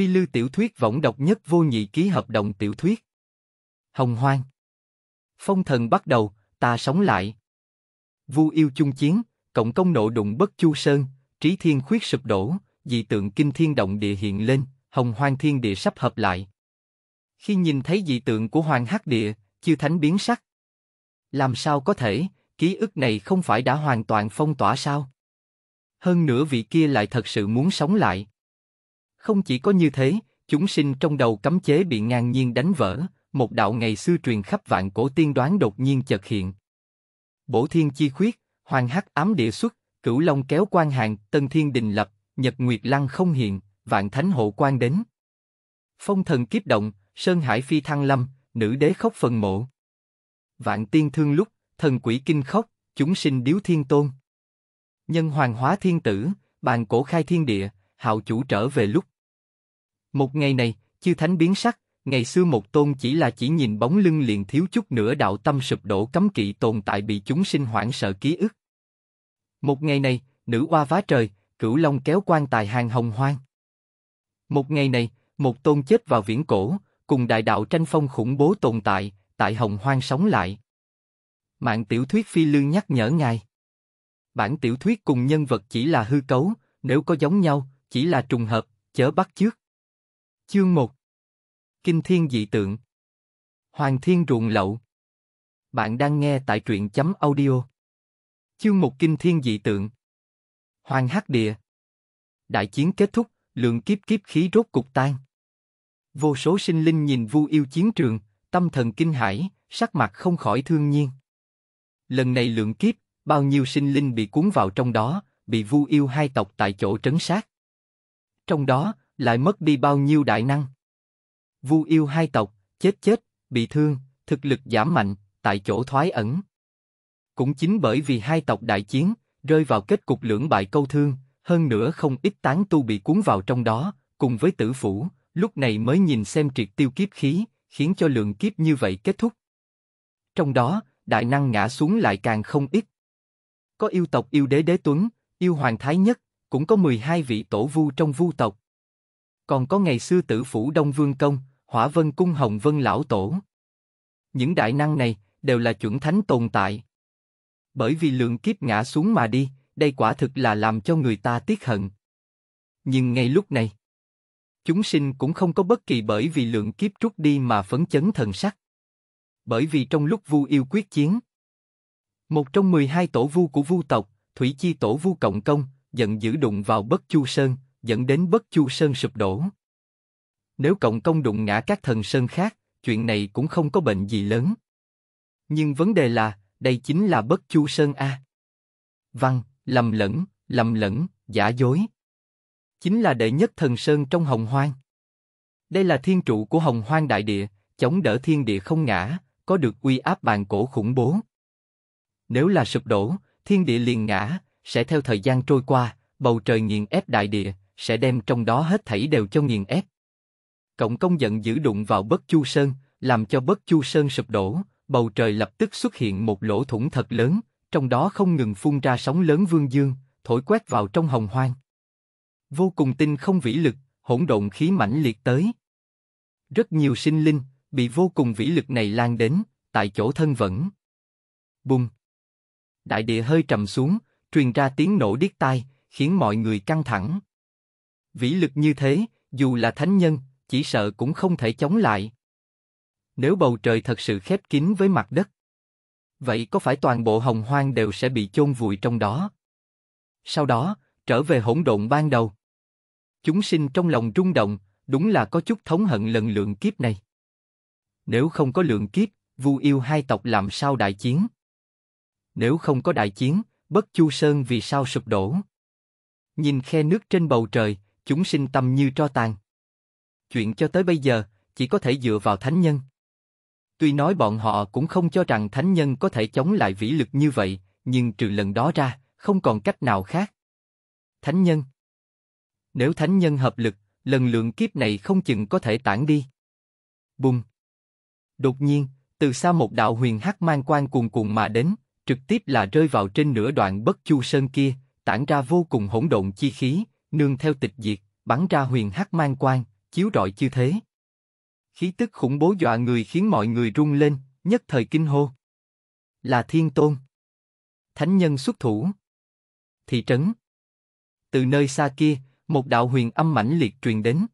Phi Lưu tiểu thuyết võng độc nhất vô nhị ký hợp đồng tiểu thuyết. Hồng Hoang. Phong thần bắt đầu, ta sống lại. Vu yêu chung chiến, cộng công nộ đụng bất chu sơn, trí thiên khuyết sụp đổ, dị tượng kinh thiên động địa hiện lên, hồng hoang thiên địa sắp hợp lại. Khi nhìn thấy dị tượng của hoàng hắc địa, Chư thánh biến sắc. Làm sao có thể, ký ức này không phải đã hoàn toàn phong tỏa sao? Hơn nữa vị kia lại thật sự muốn sống lại. Không chỉ có như thế, chúng sinh trong đầu cấm chế bị ngang nhiên đánh vỡ, một đạo ngày xưa truyền khắp vạn cổ tiên đoán đột nhiên chợt hiện. Bổ thiên chi khuyết, hoàng hắc ám địa xuất, cửu long kéo quan hàng, tân thiên đình lập, nhật nguyệt lăng không hiện, vạn thánh hộ quan đến. Phong thần kiếp động, sơn hải phi thăng lâm, nữ đế khóc phần mộ. Vạn tiên thương lúc, thần quỷ kinh khóc, chúng sinh điếu thiên tôn. Nhân hoàng hóa thiên tử, bàn cổ khai thiên địa, hạo chủ trở về lúc. Một ngày này, chư thánh biến sắc, ngày xưa một tôn chỉ là chỉ nhìn bóng lưng liền thiếu chút nữa đạo tâm sụp đổ cấm kỵ tồn tại bị chúng sinh hoảng sợ ký ức. Một ngày này, nữ hoa vá trời, cửu long kéo quan tài hàng hồng hoang. Một ngày này, một tôn chết vào viễn cổ, cùng đại đạo tranh phong khủng bố tồn tại, tại hồng hoang sống lại. Mạng tiểu thuyết phi lương nhắc nhở ngài. Bản tiểu thuyết cùng nhân vật chỉ là hư cấu, nếu có giống nhau, chỉ là trùng hợp, chớ bắt chước. Chương 1 Kinh thiên dị tượng Hoàng thiên ruộng lậu Bạn đang nghe tại truyện chấm audio Chương 1 Kinh thiên dị tượng Hoàng hắc địa Đại chiến kết thúc, lượng kiếp kiếp khí rốt cục tan. Vô số sinh linh nhìn vu yêu chiến trường, tâm thần kinh hãi, sắc mặt không khỏi thương nhiên. Lần này lượng kiếp, bao nhiêu sinh linh bị cuốn vào trong đó, bị vu yêu hai tộc tại chỗ trấn sát trong đó, lại mất đi bao nhiêu đại năng. Vu yêu hai tộc, chết chết, bị thương, thực lực giảm mạnh, tại chỗ thoái ẩn. Cũng chính bởi vì hai tộc đại chiến, rơi vào kết cục lưỡng bại câu thương, hơn nữa không ít tán tu bị cuốn vào trong đó, cùng với tử phủ, lúc này mới nhìn xem triệt tiêu kiếp khí, khiến cho lượng kiếp như vậy kết thúc. Trong đó, đại năng ngã xuống lại càng không ít. Có yêu tộc yêu đế đế tuấn, yêu hoàng thái nhất, cũng có 12 vị tổ vu trong vu tộc. Còn có ngày xưa tử phủ Đông Vương Công, Hỏa Vân Cung Hồng Vân Lão Tổ. Những đại năng này đều là chuẩn thánh tồn tại. Bởi vì lượng kiếp ngã xuống mà đi, đây quả thực là làm cho người ta tiếc hận. Nhưng ngay lúc này, chúng sinh cũng không có bất kỳ bởi vì lượng kiếp trút đi mà phấn chấn thần sắc. Bởi vì trong lúc vu yêu quyết chiến, một trong 12 tổ vu của vu tộc, Thủy Chi tổ vu cộng công, giận dữ đụng vào Bất Chu Sơn, dẫn đến Bất Chu Sơn sụp đổ. Nếu cộng công đụng ngã các thần sơn khác, chuyện này cũng không có bệnh gì lớn. Nhưng vấn đề là, đây chính là Bất Chu Sơn a. Văn, lầm lẫn, lầm lẫn, giả dối. Chính là đệ nhất thần sơn trong Hồng Hoang. Đây là thiên trụ của Hồng Hoang đại địa, chống đỡ thiên địa không ngã, có được uy áp bàn cổ khủng bố. Nếu là sụp đổ, thiên địa liền ngã, sẽ theo thời gian trôi qua, bầu trời nghiền ép đại địa, sẽ đem trong đó hết thảy đều cho nghiền ép. Cộng công giận dữ đụng vào bất chu sơn, làm cho bất chu sơn sụp đổ, bầu trời lập tức xuất hiện một lỗ thủng thật lớn, trong đó không ngừng phun ra sóng lớn vương dương, thổi quét vào trong hồng hoang. Vô cùng tinh không vĩ lực, hỗn độn khí mãnh liệt tới. Rất nhiều sinh linh, bị vô cùng vĩ lực này lan đến, tại chỗ thân vẫn. Bùng! Đại địa hơi trầm xuống, truyền ra tiếng nổ điếc tai, khiến mọi người căng thẳng. Vĩ lực như thế, dù là thánh nhân, chỉ sợ cũng không thể chống lại. Nếu bầu trời thật sự khép kín với mặt đất, vậy có phải toàn bộ hồng hoang đều sẽ bị chôn vùi trong đó? Sau đó, trở về hỗn độn ban đầu. Chúng sinh trong lòng rung động, đúng là có chút thống hận lần lượng kiếp này. Nếu không có lượng kiếp, Vu yêu hai tộc làm sao đại chiến? Nếu không có đại chiến, Bất Chu Sơn vì sao sụp đổ? Nhìn khe nước trên bầu trời, chúng sinh tâm như tro tàn. Chuyện cho tới bây giờ, chỉ có thể dựa vào thánh nhân. Tuy nói bọn họ cũng không cho rằng thánh nhân có thể chống lại vĩ lực như vậy, nhưng trừ lần đó ra, không còn cách nào khác. Thánh nhân Nếu thánh nhân hợp lực, lần lượng kiếp này không chừng có thể tản đi. Bùng Đột nhiên, từ xa một đạo huyền hắc mang quan cuồn cuộn mà đến, trực tiếp là rơi vào trên nửa đoạn bất chu sơn kia, tản ra vô cùng hỗn độn chi khí, nương theo tịch diệt, bắn ra huyền hắc mang quang, chiếu rọi chư thế. Khí tức khủng bố dọa người khiến mọi người rung lên, nhất thời kinh hô. Là thiên tôn. Thánh nhân xuất thủ. Thị trấn. Từ nơi xa kia, một đạo huyền âm mãnh liệt truyền đến.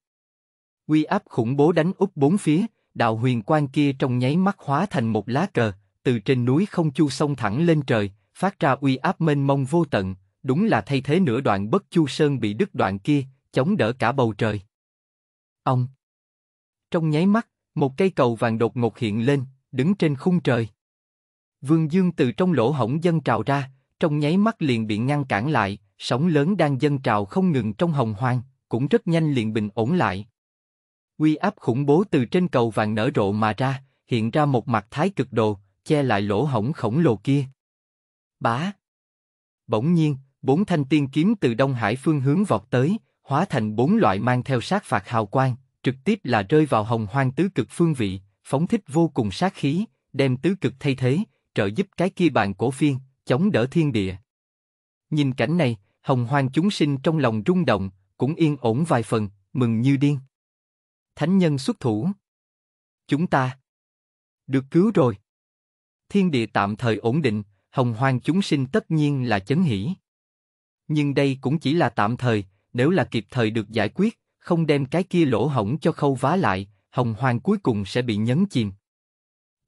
Quy áp khủng bố đánh úp bốn phía, đạo huyền quan kia trong nháy mắt hóa thành một lá cờ, từ trên núi không chu sông thẳng lên trời, phát ra uy áp mênh mông vô tận, đúng là thay thế nửa đoạn bất chu sơn bị đứt đoạn kia, chống đỡ cả bầu trời. Ông! Trong nháy mắt, một cây cầu vàng đột ngột hiện lên, đứng trên khung trời. Vương Dương từ trong lỗ hổng dân trào ra, trong nháy mắt liền bị ngăn cản lại, sóng lớn đang dân trào không ngừng trong hồng hoang, cũng rất nhanh liền bình ổn lại. Uy áp khủng bố từ trên cầu vàng nở rộ mà ra, hiện ra một mặt thái cực đồ, che lại lỗ hổng khổng lồ kia. Bá. Bỗng nhiên, bốn thanh tiên kiếm từ Đông Hải phương hướng vọt tới, hóa thành bốn loại mang theo sát phạt hào quang, trực tiếp là rơi vào hồng hoang tứ cực phương vị, phóng thích vô cùng sát khí, đem tứ cực thay thế, trợ giúp cái kia bàn cổ phiên, chống đỡ thiên địa. Nhìn cảnh này, hồng hoang chúng sinh trong lòng rung động, cũng yên ổn vài phần, mừng như điên. Thánh nhân xuất thủ. Chúng ta được cứu rồi thiên địa tạm thời ổn định, hồng hoang chúng sinh tất nhiên là chấn hỉ. Nhưng đây cũng chỉ là tạm thời, nếu là kịp thời được giải quyết, không đem cái kia lỗ hổng cho khâu vá lại, hồng hoang cuối cùng sẽ bị nhấn chìm.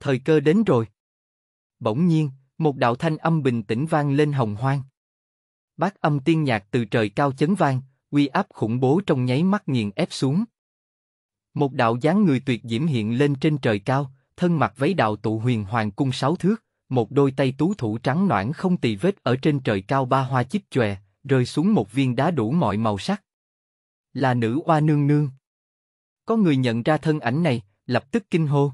Thời cơ đến rồi. Bỗng nhiên, một đạo thanh âm bình tĩnh vang lên hồng hoang. Bác âm tiên nhạc từ trời cao chấn vang, uy áp khủng bố trong nháy mắt nghiền ép xuống. Một đạo dáng người tuyệt diễm hiện lên trên trời cao, thân mặc váy đạo tụ huyền hoàng cung sáu thước, một đôi tay tú thủ trắng noãn không tì vết ở trên trời cao ba hoa chích chòe, rơi xuống một viên đá đủ mọi màu sắc. Là nữ oa nương nương. Có người nhận ra thân ảnh này, lập tức kinh hô.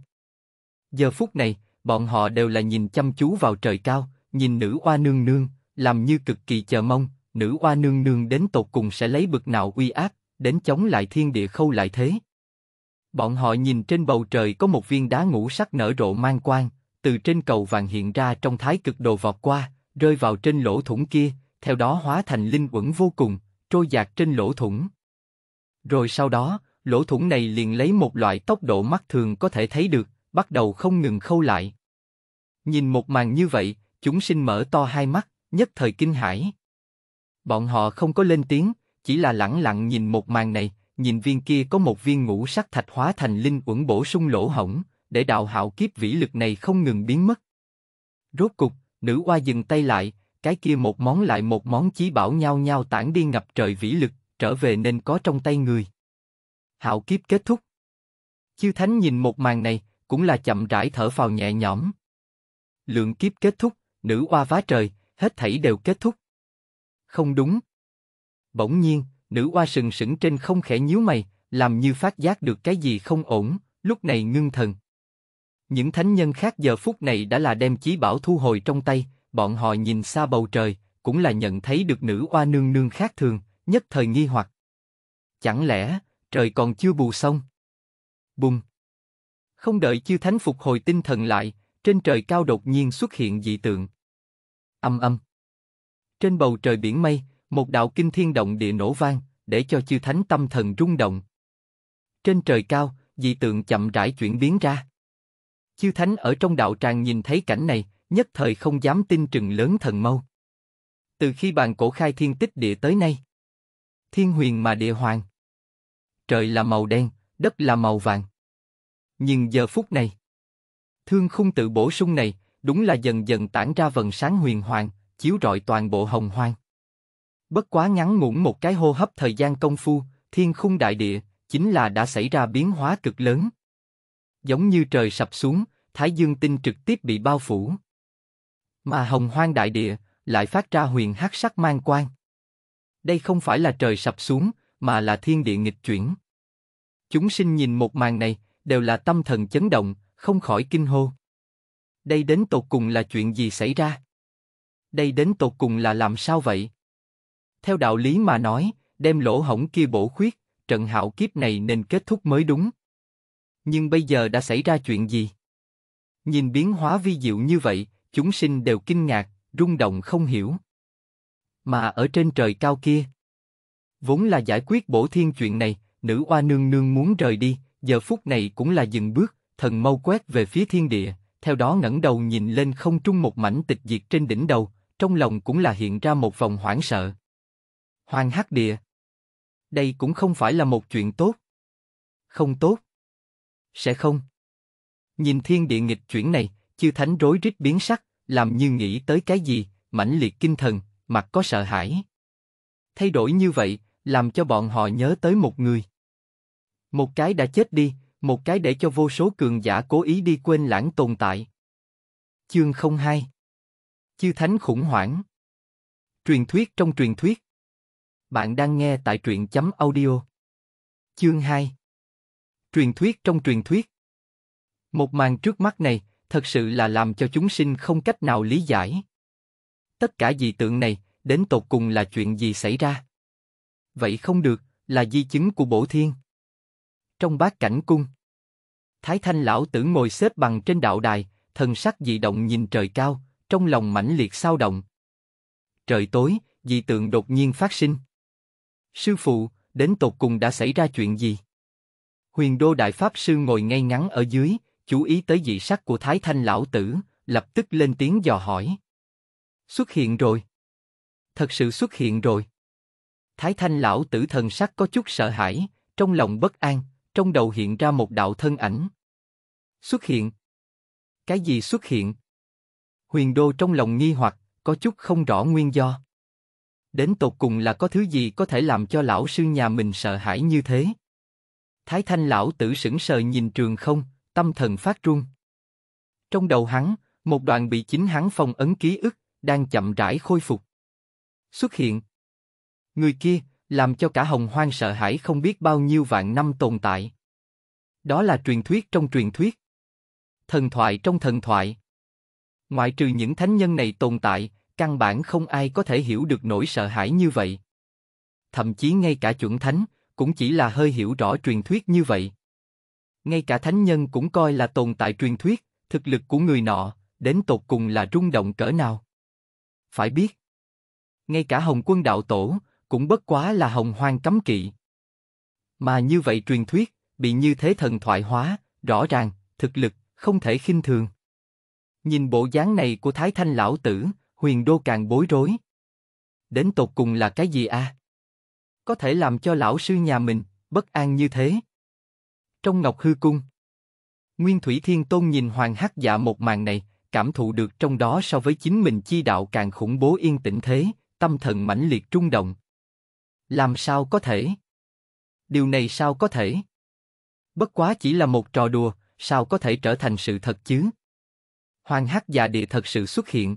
Giờ phút này, bọn họ đều là nhìn chăm chú vào trời cao, nhìn nữ oa nương nương, làm như cực kỳ chờ mong, nữ oa nương nương đến tột cùng sẽ lấy bực nào uy áp, đến chống lại thiên địa khâu lại thế. Bọn họ nhìn trên bầu trời có một viên đá ngũ sắc nở rộ mang quang, từ trên cầu vàng hiện ra trong thái cực đồ vọt qua, rơi vào trên lỗ thủng kia, theo đó hóa thành linh quẩn vô cùng, trôi dạt trên lỗ thủng. Rồi sau đó, lỗ thủng này liền lấy một loại tốc độ mắt thường có thể thấy được, bắt đầu không ngừng khâu lại. Nhìn một màn như vậy, chúng sinh mở to hai mắt, nhất thời kinh hãi. Bọn họ không có lên tiếng, chỉ là lẳng lặng nhìn một màn này, nhìn viên kia có một viên ngũ sắc thạch hóa thành linh uẩn bổ sung lỗ hổng, để đạo hạo kiếp vĩ lực này không ngừng biến mất. Rốt cục, nữ oa dừng tay lại, cái kia một món lại một món chí bảo nhau nhau tản đi ngập trời vĩ lực, trở về nên có trong tay người. Hạo kiếp kết thúc. Chiêu Thánh nhìn một màn này, cũng là chậm rãi thở phào nhẹ nhõm. Lượng kiếp kết thúc, nữ oa vá trời, hết thảy đều kết thúc. Không đúng. Bỗng nhiên, Nữ oa sừng sững trên không khẽ nhíu mày, làm như phát giác được cái gì không ổn, lúc này ngưng thần. Những thánh nhân khác giờ phút này đã là đem chí bảo thu hồi trong tay, bọn họ nhìn xa bầu trời, cũng là nhận thấy được nữ oa nương nương khác thường, nhất thời nghi hoặc. Chẳng lẽ, trời còn chưa bù xong? Bùng! Không đợi chư thánh phục hồi tinh thần lại, trên trời cao đột nhiên xuất hiện dị tượng. Âm âm! Trên bầu trời biển mây, một đạo kinh thiên động địa nổ vang, để cho chư thánh tâm thần rung động. Trên trời cao, dị tượng chậm rãi chuyển biến ra. Chư thánh ở trong đạo tràng nhìn thấy cảnh này, nhất thời không dám tin trừng lớn thần mâu. Từ khi bàn cổ khai thiên tích địa tới nay, thiên huyền mà địa hoàng. Trời là màu đen, đất là màu vàng. Nhưng giờ phút này, thương khung tự bổ sung này đúng là dần dần tản ra vần sáng huyền hoàng, chiếu rọi toàn bộ hồng hoang. Bất quá ngắn ngủn một cái hô hấp thời gian công phu, thiên khung đại địa, chính là đã xảy ra biến hóa cực lớn. Giống như trời sập xuống, Thái Dương tinh trực tiếp bị bao phủ. Mà hồng hoang đại địa, lại phát ra huyền hắc sắc mang quang. Đây không phải là trời sập xuống, mà là thiên địa nghịch chuyển. Chúng sinh nhìn một màn này, đều là tâm thần chấn động, không khỏi kinh hô. Đây đến tột cùng là chuyện gì xảy ra? Đây đến tột cùng là làm sao vậy? Theo đạo lý mà nói, đem lỗ hổng kia bổ khuyết, trận hạo kiếp này nên kết thúc mới đúng. Nhưng bây giờ đã xảy ra chuyện gì? Nhìn biến hóa vi diệu như vậy, chúng sinh đều kinh ngạc, rung động không hiểu. Mà ở trên trời cao kia, vốn là giải quyết bổ thiên chuyện này, nữ oa nương nương muốn rời đi, giờ phút này cũng là dừng bước, thần mâu quét về phía thiên địa, theo đó ngẩng đầu nhìn lên không trung một mảnh tịch diệt trên đỉnh đầu, trong lòng cũng là hiện ra một vòng hoảng sợ. Hoàng Hắc Địa. Đây cũng không phải là một chuyện tốt. Không tốt. Sẽ không. Nhìn thiên địa nghịch chuyển này, chư thánh rối rít biến sắc, làm như nghĩ tới cái gì, mãnh liệt kinh thần, mặt có sợ hãi. Thay đổi như vậy, làm cho bọn họ nhớ tới một người. Một cái đã chết đi, một cái để cho vô số cường giả cố ý đi quên lãng tồn tại. Chương 02 Chư Thánh khủng hoảng Truyền thuyết trong truyền thuyết bạn đang nghe tại truyện chấm audio. Chương 2 Truyền thuyết trong truyền thuyết Một màn trước mắt này thật sự là làm cho chúng sinh không cách nào lý giải. Tất cả dị tượng này đến tột cùng là chuyện gì xảy ra? Vậy không được, là di chứng của bổ thiên. Trong bát cảnh cung Thái Thanh lão tử ngồi xếp bằng trên đạo đài, thần sắc dị động nhìn trời cao, trong lòng mãnh liệt sao động. Trời tối, dị tượng đột nhiên phát sinh. Sư phụ, đến tột cùng đã xảy ra chuyện gì? Huyền Đô Đại Pháp Sư ngồi ngay ngắn ở dưới, chú ý tới dị sắc của Thái Thanh Lão Tử, lập tức lên tiếng dò hỏi. Xuất hiện rồi. Thật sự xuất hiện rồi. Thái Thanh Lão Tử thần sắc có chút sợ hãi, trong lòng bất an, trong đầu hiện ra một đạo thân ảnh. Xuất hiện. Cái gì xuất hiện? Huyền Đô trong lòng nghi hoặc, có chút không rõ nguyên do. Đến tột cùng là có thứ gì có thể làm cho lão sư nhà mình sợ hãi như thế? Thái thanh lão tử sững sờ nhìn trường không, tâm thần phát run. Trong đầu hắn, một đoạn bị chính hắn phong ấn ký ức, đang chậm rãi khôi phục. Xuất hiện. Người kia, làm cho cả hồng hoang sợ hãi không biết bao nhiêu vạn năm tồn tại. Đó là truyền thuyết trong truyền thuyết. Thần thoại trong thần thoại. Ngoại trừ những thánh nhân này tồn tại, căn bản không ai có thể hiểu được nỗi sợ hãi như vậy. Thậm chí ngay cả chuẩn thánh, cũng chỉ là hơi hiểu rõ truyền thuyết như vậy. Ngay cả thánh nhân cũng coi là tồn tại truyền thuyết, thực lực của người nọ, đến tột cùng là rung động cỡ nào. Phải biết, ngay cả Hồng Quân Đạo Tổ, cũng bất quá là hồng hoang cấm kỵ. Mà như vậy truyền thuyết, bị như thế thần thoại hóa, rõ ràng, thực lực, không thể khinh thường. Nhìn bộ dáng này của Thái Thanh Lão Tử, Huyền Đô càng bối rối. Đến tột cùng là cái gì a? À? Có thể làm cho lão sư nhà mình bất an như thế. Trong Ngọc Hư Cung, Nguyên Thủy Thiên Tôn nhìn Hoàng Hắc Dạ một màn này, cảm thụ được trong đó so với chính mình chi đạo càng khủng bố yên tĩnh thế, tâm thần mãnh liệt trung động. Làm sao có thể? Điều này sao có thể? Bất quá chỉ là một trò đùa, sao có thể trở thành sự thật chứ? Hoàng Hắc Dạ Địa thật sự xuất hiện,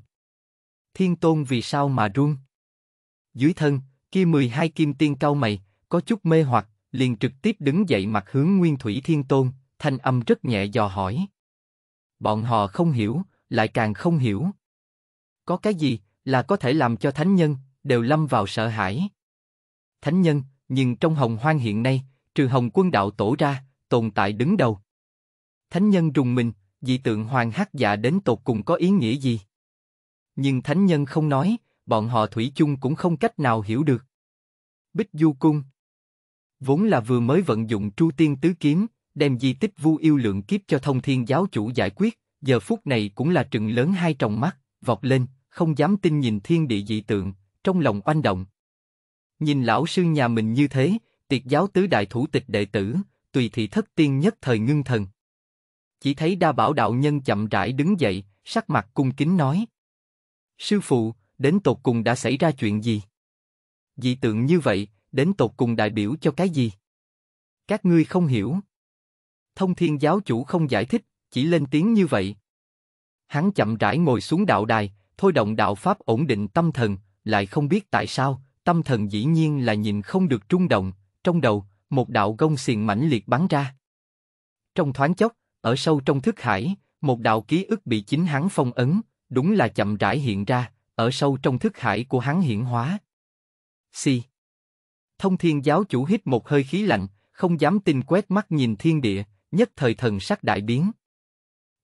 thiên tôn vì sao mà run? Dưới thân, kia mười hai kim tiên cao mày, có chút mê hoặc, liền trực tiếp đứng dậy mặt hướng Nguyên Thủy Thiên Tôn, thanh âm rất nhẹ dò hỏi. Bọn họ không hiểu, lại càng không hiểu. Có cái gì là có thể làm cho thánh nhân đều lâm vào sợ hãi? Thánh nhân, nhưng trong Hồng Hoang hiện nay, trừ Hồng Quân đạo tổ ra, tồn tại đứng đầu. Thánh nhân trùng mình, dị tượng hoàng hắc dạ đến tột cùng có ý nghĩa gì? nhưng thánh nhân không nói, bọn họ thủy chung cũng không cách nào hiểu được. Bích Du Cung Vốn là vừa mới vận dụng Tru Tiên Tứ Kiếm, đem di tích vu yêu lượng kiếp cho thông thiên giáo chủ giải quyết, giờ phút này cũng là trừng lớn hai tròng mắt, vọt lên, không dám tin nhìn thiên địa dị tượng, trong lòng oanh động. Nhìn lão sư nhà mình như thế, tiệt giáo tứ đại thủ tịch đệ tử, tùy thị thất tiên nhất thời ngưng thần. Chỉ thấy đa bảo đạo nhân chậm rãi đứng dậy, sắc mặt cung kính nói. Sư phụ, đến tột cùng đã xảy ra chuyện gì? Dị tượng như vậy, đến tột cùng đại biểu cho cái gì? Các ngươi không hiểu. Thông thiên giáo chủ không giải thích, chỉ lên tiếng như vậy. Hắn chậm rãi ngồi xuống đạo đài, thôi động đạo pháp ổn định tâm thần, lại không biết tại sao, tâm thần dĩ nhiên là nhìn không được trung động, trong đầu, một đạo gông xiềng mãnh liệt bắn ra. Trong thoáng chốc, ở sâu trong thức hải, một đạo ký ức bị chính hắn phong ấn, đúng là chậm rãi hiện ra, ở sâu trong thức hải của hắn hiển hóa. Xì. Si. Thông thiên giáo chủ hít một hơi khí lạnh, không dám tin quét mắt nhìn thiên địa, nhất thời thần sắc đại biến.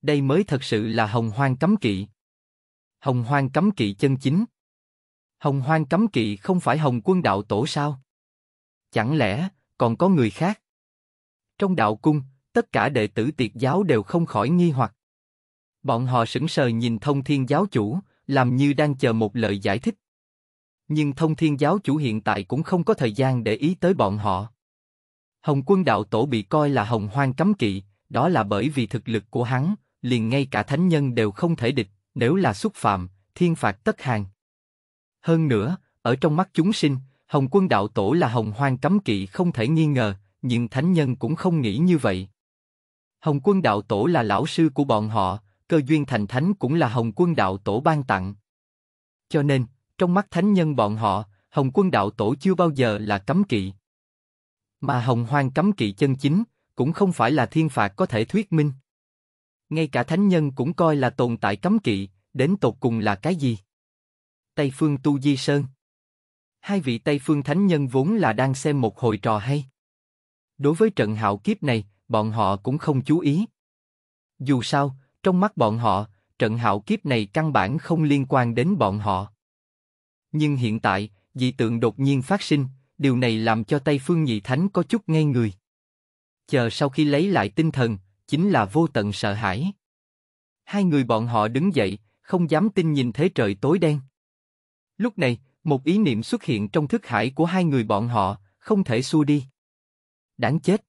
Đây mới thật sự là hồng hoang cấm kỵ. Hồng hoang cấm kỵ chân chính. Hồng hoang cấm kỵ không phải hồng quân đạo tổ sao? Chẳng lẽ, còn có người khác? Trong đạo cung, tất cả đệ tử tiệt giáo đều không khỏi nghi hoặc. Bọn họ sững sờ nhìn thông thiên giáo chủ, làm như đang chờ một lời giải thích. Nhưng thông thiên giáo chủ hiện tại cũng không có thời gian để ý tới bọn họ. Hồng quân đạo tổ bị coi là hồng hoang cấm kỵ, đó là bởi vì thực lực của hắn, liền ngay cả thánh nhân đều không thể địch, nếu là xúc phạm, thiên phạt tất hàng. Hơn nữa, ở trong mắt chúng sinh, Hồng Quân đạo tổ là Hồng Hoang cấm kỵ không thể nghi ngờ, nhưng thánh nhân cũng không nghĩ như vậy. Hồng Quân đạo tổ là lão sư của bọn họ, cơ duyên thành thánh cũng là Hồng Quân Đạo Tổ ban tặng. Cho nên, trong mắt thánh nhân bọn họ, Hồng Quân Đạo Tổ chưa bao giờ là cấm kỵ. Mà Hồng Hoang cấm kỵ chân chính, cũng không phải là thiên phạt có thể thuyết minh. Ngay cả thánh nhân cũng coi là tồn tại cấm kỵ, đến tột cùng là cái gì? Tây Phương Tu Di Sơn Hai vị Tây Phương Thánh Nhân vốn là đang xem một hồi trò hay. Đối với trận hạo kiếp này, bọn họ cũng không chú ý. Dù sao, trong mắt bọn họ, trận hạo kiếp này căn bản không liên quan đến bọn họ. Nhưng hiện tại, dị tượng đột nhiên phát sinh, điều này làm cho Tây Phương Nhị Thánh có chút ngây người. Chờ sau khi lấy lại tinh thần, chính là vô tận sợ hãi. Hai người bọn họ đứng dậy, không dám tin nhìn thế trời tối đen. Lúc này, một ý niệm xuất hiện trong thức hải của hai người bọn họ, không thể xua đi. Đáng chết!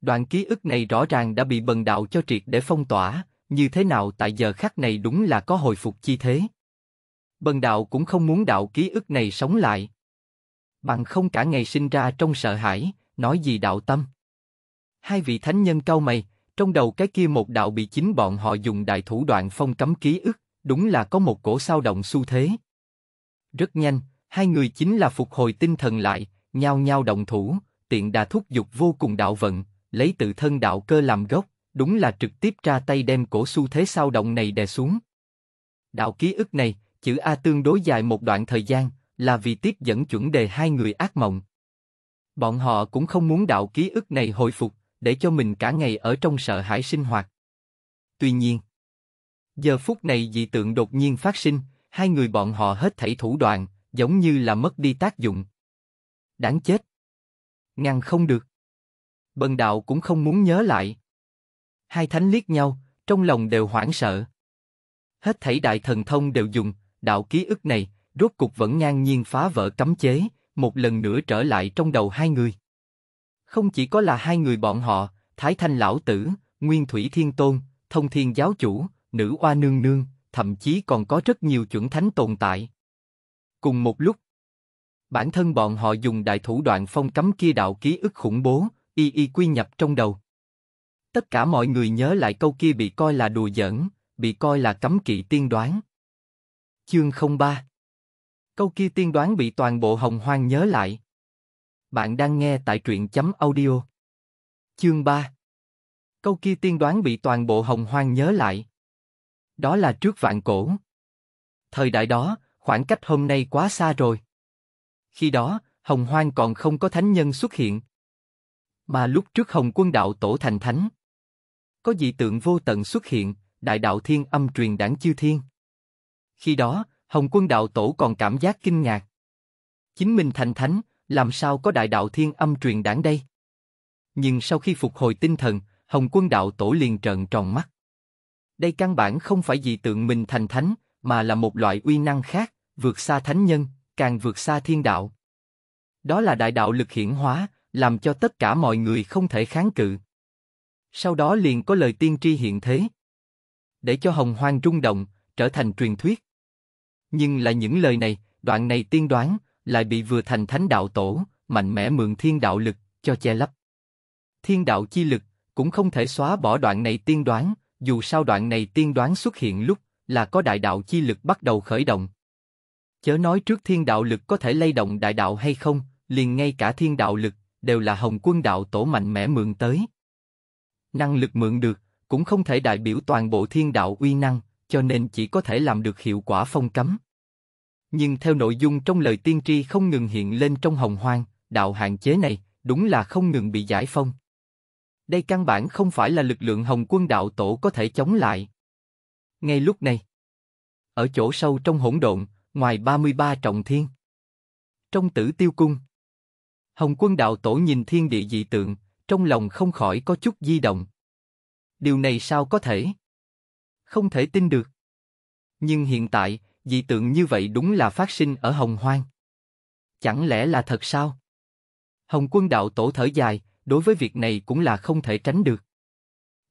Đoạn ký ức này rõ ràng đã bị bần đạo cho triệt để phong tỏa, như thế nào tại giờ khắc này đúng là có hồi phục chi thế. Bần đạo cũng không muốn đạo ký ức này sống lại. Bằng không cả ngày sinh ra trong sợ hãi, nói gì đạo tâm. Hai vị thánh nhân cao mày, trong đầu cái kia một đạo bị chính bọn họ dùng đại thủ đoạn phong cấm ký ức, đúng là có một cổ sao động xu thế. Rất nhanh, hai người chính là phục hồi tinh thần lại, nhau nhau động thủ, tiện đà thúc giục vô cùng đạo vận, lấy tự thân đạo cơ làm gốc, đúng là trực tiếp ra tay đem cổ xu thế sao động này đè xuống. Đạo ký ức này, chữ A tương đối dài một đoạn thời gian, là vì tiếp dẫn chuẩn đề hai người ác mộng. Bọn họ cũng không muốn đạo ký ức này hồi phục, để cho mình cả ngày ở trong sợ hãi sinh hoạt. Tuy nhiên, giờ phút này dị tượng đột nhiên phát sinh, hai người bọn họ hết thảy thủ đoạn, giống như là mất đi tác dụng. Đáng chết! Ngăn không được. Bần đạo cũng không muốn nhớ lại. Hai thánh liếc nhau, trong lòng đều hoảng sợ. Hết thảy đại thần thông đều dùng, đạo ký ức này, rốt cục vẫn ngang nhiên phá vỡ cấm chế, một lần nữa trở lại trong đầu hai người. Không chỉ có là hai người bọn họ, Thái Thanh Lão Tử, Nguyên Thủy Thiên Tôn, Thông Thiên Giáo Chủ, Nữ Oa Nương Nương, thậm chí còn có rất nhiều chuẩn thánh tồn tại. Cùng một lúc, bản thân bọn họ dùng đại thủ đoạn phong cấm kia đạo ký ức khủng bố, y y quy nhập trong đầu. Tất cả mọi người nhớ lại câu kia bị coi là đùa giỡn, bị coi là cấm kỵ tiên đoán. Chương 03 Câu kia tiên đoán bị toàn bộ hồng hoang nhớ lại. Bạn đang nghe tại truyện chấm audio. Chương 3 Câu kia tiên đoán bị toàn bộ hồng hoang nhớ lại. Đó là trước vạn cổ. Thời đại đó, khoảng cách hôm nay quá xa rồi. Khi đó, hồng hoang còn không có thánh nhân xuất hiện. Mà lúc trước hồng quân đạo tổ thành thánh có dị tượng vô tận xuất hiện, đại đạo thiên âm truyền đảng chư thiên. Khi đó, Hồng quân đạo tổ còn cảm giác kinh ngạc. Chính mình thành thánh, làm sao có đại đạo thiên âm truyền đảng đây? Nhưng sau khi phục hồi tinh thần, Hồng quân đạo tổ liền trợn tròn mắt. Đây căn bản không phải dị tượng mình thành thánh, mà là một loại uy năng khác, vượt xa thánh nhân, càng vượt xa thiên đạo. Đó là đại đạo lực hiển hóa, làm cho tất cả mọi người không thể kháng cự. Sau đó liền có lời tiên tri hiện thế. Để cho hồng hoang rung động, trở thành truyền thuyết. Nhưng là những lời này, đoạn này tiên đoán, lại bị vừa thành thánh đạo tổ, mạnh mẽ mượn thiên đạo lực, cho che lấp. Thiên đạo chi lực, cũng không thể xóa bỏ đoạn này tiên đoán, dù sao đoạn này tiên đoán xuất hiện lúc, là có đại đạo chi lực bắt đầu khởi động. Chớ nói trước thiên đạo lực có thể lay động đại đạo hay không, liền ngay cả thiên đạo lực, đều là hồng quân đạo tổ mạnh mẽ mượn tới năng lực mượn được, cũng không thể đại biểu toàn bộ thiên đạo uy năng, cho nên chỉ có thể làm được hiệu quả phong cấm. Nhưng theo nội dung trong lời tiên tri không ngừng hiện lên trong hồng hoang, đạo hạn chế này đúng là không ngừng bị giải phong. Đây căn bản không phải là lực lượng hồng quân đạo tổ có thể chống lại. Ngay lúc này, ở chỗ sâu trong hỗn độn, ngoài 33 trọng thiên, trong tử tiêu cung, hồng quân đạo tổ nhìn thiên địa dị tượng, trong lòng không khỏi có chút di động. Điều này sao có thể? Không thể tin được. Nhưng hiện tại, dị tượng như vậy đúng là phát sinh ở Hồng Hoang. Chẳng lẽ là thật sao? Hồng quân đạo tổ thở dài, đối với việc này cũng là không thể tránh được.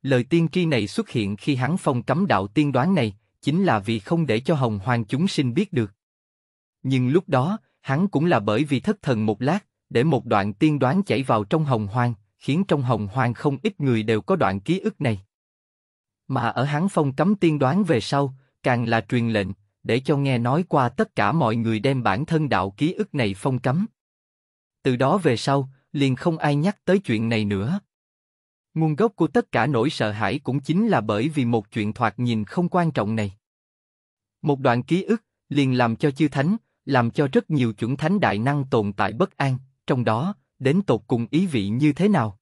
Lời tiên tri này xuất hiện khi hắn phong cấm đạo tiên đoán này, chính là vì không để cho Hồng Hoang chúng sinh biết được. Nhưng lúc đó, hắn cũng là bởi vì thất thần một lát, để một đoạn tiên đoán chảy vào trong Hồng Hoang, khiến trong hồng hoang không ít người đều có đoạn ký ức này. Mà ở hắn phong cấm tiên đoán về sau, càng là truyền lệnh, để cho nghe nói qua tất cả mọi người đem bản thân đạo ký ức này phong cấm. Từ đó về sau, liền không ai nhắc tới chuyện này nữa. Nguồn gốc của tất cả nỗi sợ hãi cũng chính là bởi vì một chuyện thoạt nhìn không quan trọng này. Một đoạn ký ức liền làm cho chư thánh, làm cho rất nhiều chuẩn thánh đại năng tồn tại bất an, trong đó, đến tột cùng ý vị như thế nào.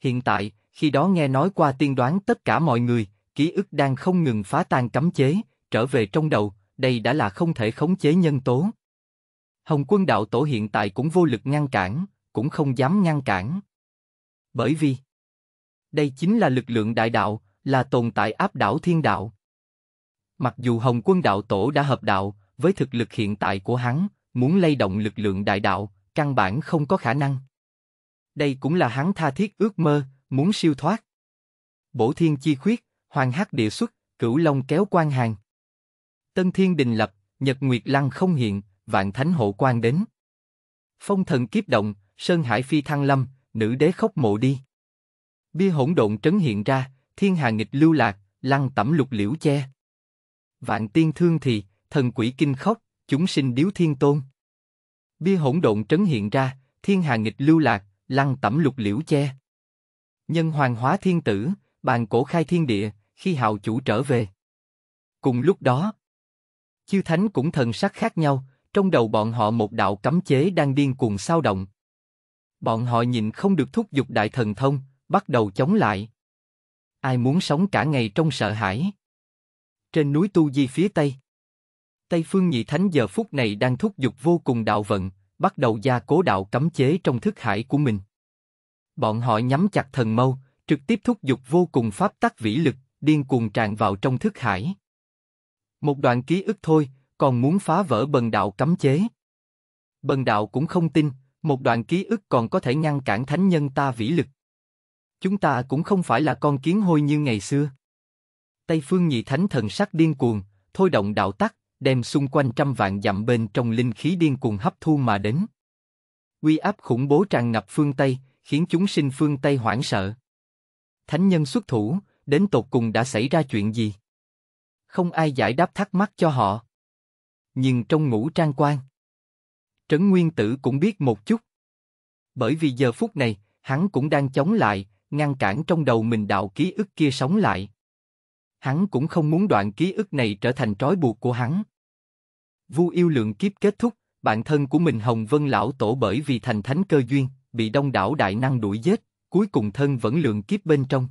Hiện tại, khi đó nghe nói qua tiên đoán tất cả mọi người, ký ức đang không ngừng phá tan cấm chế, trở về trong đầu, đây đã là không thể khống chế nhân tố. Hồng quân đạo tổ hiện tại cũng vô lực ngăn cản, cũng không dám ngăn cản. Bởi vì, đây chính là lực lượng đại đạo, là tồn tại áp đảo thiên đạo. Mặc dù Hồng quân đạo tổ đã hợp đạo, với thực lực hiện tại của hắn, muốn lay động lực lượng đại đạo, căn bản không có khả năng. Đây cũng là hắn tha thiết ước mơ, muốn siêu thoát. Bổ thiên chi khuyết, hoàng hắc địa xuất, cửu long kéo quan hàng. Tân thiên đình lập, nhật nguyệt lăng không hiện, vạn thánh hộ quan đến. Phong thần kiếp động, sơn hải phi thăng lâm, nữ đế khóc mộ đi. Bia hỗn độn trấn hiện ra, thiên hà nghịch lưu lạc, lăng tẩm lục liễu che. Vạn tiên thương thì, thần quỷ kinh khóc, chúng sinh điếu thiên tôn bia hỗn độn trấn hiện ra, thiên hà nghịch lưu lạc, lăng tẩm lục liễu che. Nhân hoàng hóa thiên tử, bàn cổ khai thiên địa, khi hào chủ trở về. Cùng lúc đó, chiêu thánh cũng thần sắc khác nhau, trong đầu bọn họ một đạo cấm chế đang điên cuồng sao động. Bọn họ nhìn không được thúc giục đại thần thông, bắt đầu chống lại. Ai muốn sống cả ngày trong sợ hãi? Trên núi Tu Di phía Tây, Tây Phương Nhị Thánh giờ phút này đang thúc giục vô cùng đạo vận, bắt đầu gia cố đạo cấm chế trong thức hải của mình. Bọn họ nhắm chặt thần mâu, trực tiếp thúc giục vô cùng pháp tắc vĩ lực, điên cuồng tràn vào trong thức hải. Một đoạn ký ức thôi, còn muốn phá vỡ bần đạo cấm chế. Bần đạo cũng không tin, một đoạn ký ức còn có thể ngăn cản thánh nhân ta vĩ lực. Chúng ta cũng không phải là con kiến hôi như ngày xưa. Tây phương nhị thánh thần sắc điên cuồng, thôi động đạo tắc, đem xung quanh trăm vạn dặm bên trong linh khí điên cuồng hấp thu mà đến. Uy áp khủng bố tràn ngập phương Tây, khiến chúng sinh phương Tây hoảng sợ. Thánh nhân xuất thủ, đến tột cùng đã xảy ra chuyện gì? Không ai giải đáp thắc mắc cho họ. Nhưng trong ngũ trang quan, Trấn Nguyên Tử cũng biết một chút. Bởi vì giờ phút này, hắn cũng đang chống lại, ngăn cản trong đầu mình đạo ký ức kia sống lại. Hắn cũng không muốn đoạn ký ức này trở thành trói buộc của hắn. Vu yêu lượng kiếp kết thúc, bản thân của mình Hồng Vân Lão Tổ bởi vì thành thánh cơ duyên, bị đông đảo đại năng đuổi giết, cuối cùng thân vẫn lượng kiếp bên trong.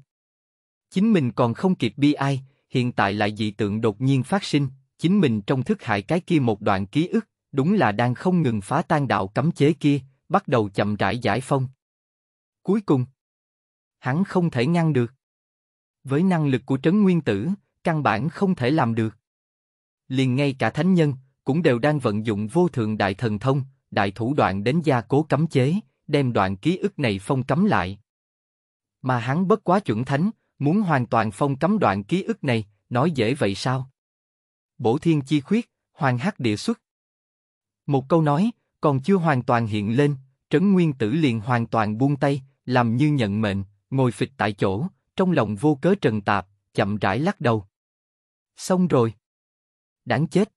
Chính mình còn không kịp bi ai, hiện tại lại dị tượng đột nhiên phát sinh, chính mình trong thức hại cái kia một đoạn ký ức, đúng là đang không ngừng phá tan đạo cấm chế kia, bắt đầu chậm rãi giải phong. Cuối cùng, hắn không thể ngăn được. Với năng lực của trấn nguyên tử, căn bản không thể làm được. Liền ngay cả thánh nhân, cũng đều đang vận dụng vô thượng đại thần thông, đại thủ đoạn đến gia cố cấm chế, đem đoạn ký ức này phong cấm lại. Mà hắn bất quá chuẩn thánh, muốn hoàn toàn phong cấm đoạn ký ức này, nói dễ vậy sao? Bổ thiên chi khuyết, hoàng hắc địa xuất. Một câu nói, còn chưa hoàn toàn hiện lên, trấn nguyên tử liền hoàn toàn buông tay, làm như nhận mệnh, ngồi phịch tại chỗ, trong lòng vô cớ trần tạp, chậm rãi lắc đầu. Xong rồi. Đáng chết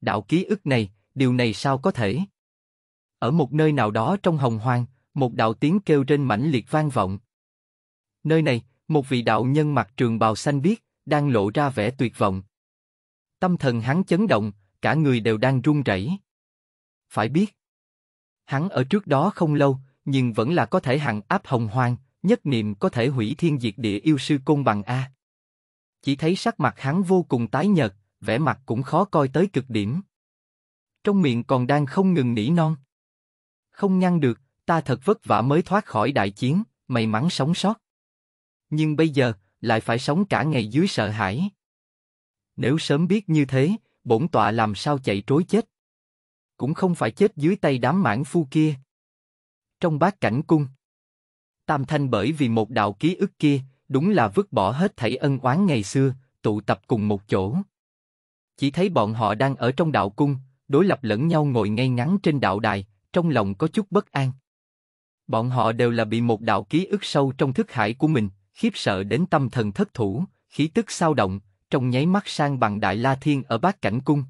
đạo ký ức này, điều này sao có thể? Ở một nơi nào đó trong hồng hoang, một đạo tiếng kêu trên mảnh liệt vang vọng. Nơi này, một vị đạo nhân mặc trường bào xanh biếc, đang lộ ra vẻ tuyệt vọng. Tâm thần hắn chấn động, cả người đều đang run rẩy. Phải biết, hắn ở trước đó không lâu, nhưng vẫn là có thể hằng áp hồng hoang, nhất niệm có thể hủy thiên diệt địa yêu sư côn bằng a. Chỉ thấy sắc mặt hắn vô cùng tái nhợt, vẻ mặt cũng khó coi tới cực điểm. Trong miệng còn đang không ngừng nỉ non. Không ngăn được, ta thật vất vả mới thoát khỏi đại chiến, may mắn sống sót. Nhưng bây giờ, lại phải sống cả ngày dưới sợ hãi. Nếu sớm biết như thế, bổn tọa làm sao chạy trối chết. Cũng không phải chết dưới tay đám mãn phu kia. Trong bát cảnh cung, Tam Thanh bởi vì một đạo ký ức kia, đúng là vứt bỏ hết thảy ân oán ngày xưa, tụ tập cùng một chỗ. Chỉ thấy bọn họ đang ở trong đạo cung, đối lập lẫn nhau ngồi ngay ngắn trên đạo đài, trong lòng có chút bất an. Bọn họ đều là bị một đạo ký ức sâu trong thức hải của mình, khiếp sợ đến tâm thần thất thủ, khí tức sao động, trong nháy mắt sang bằng đại la thiên ở bát cảnh cung.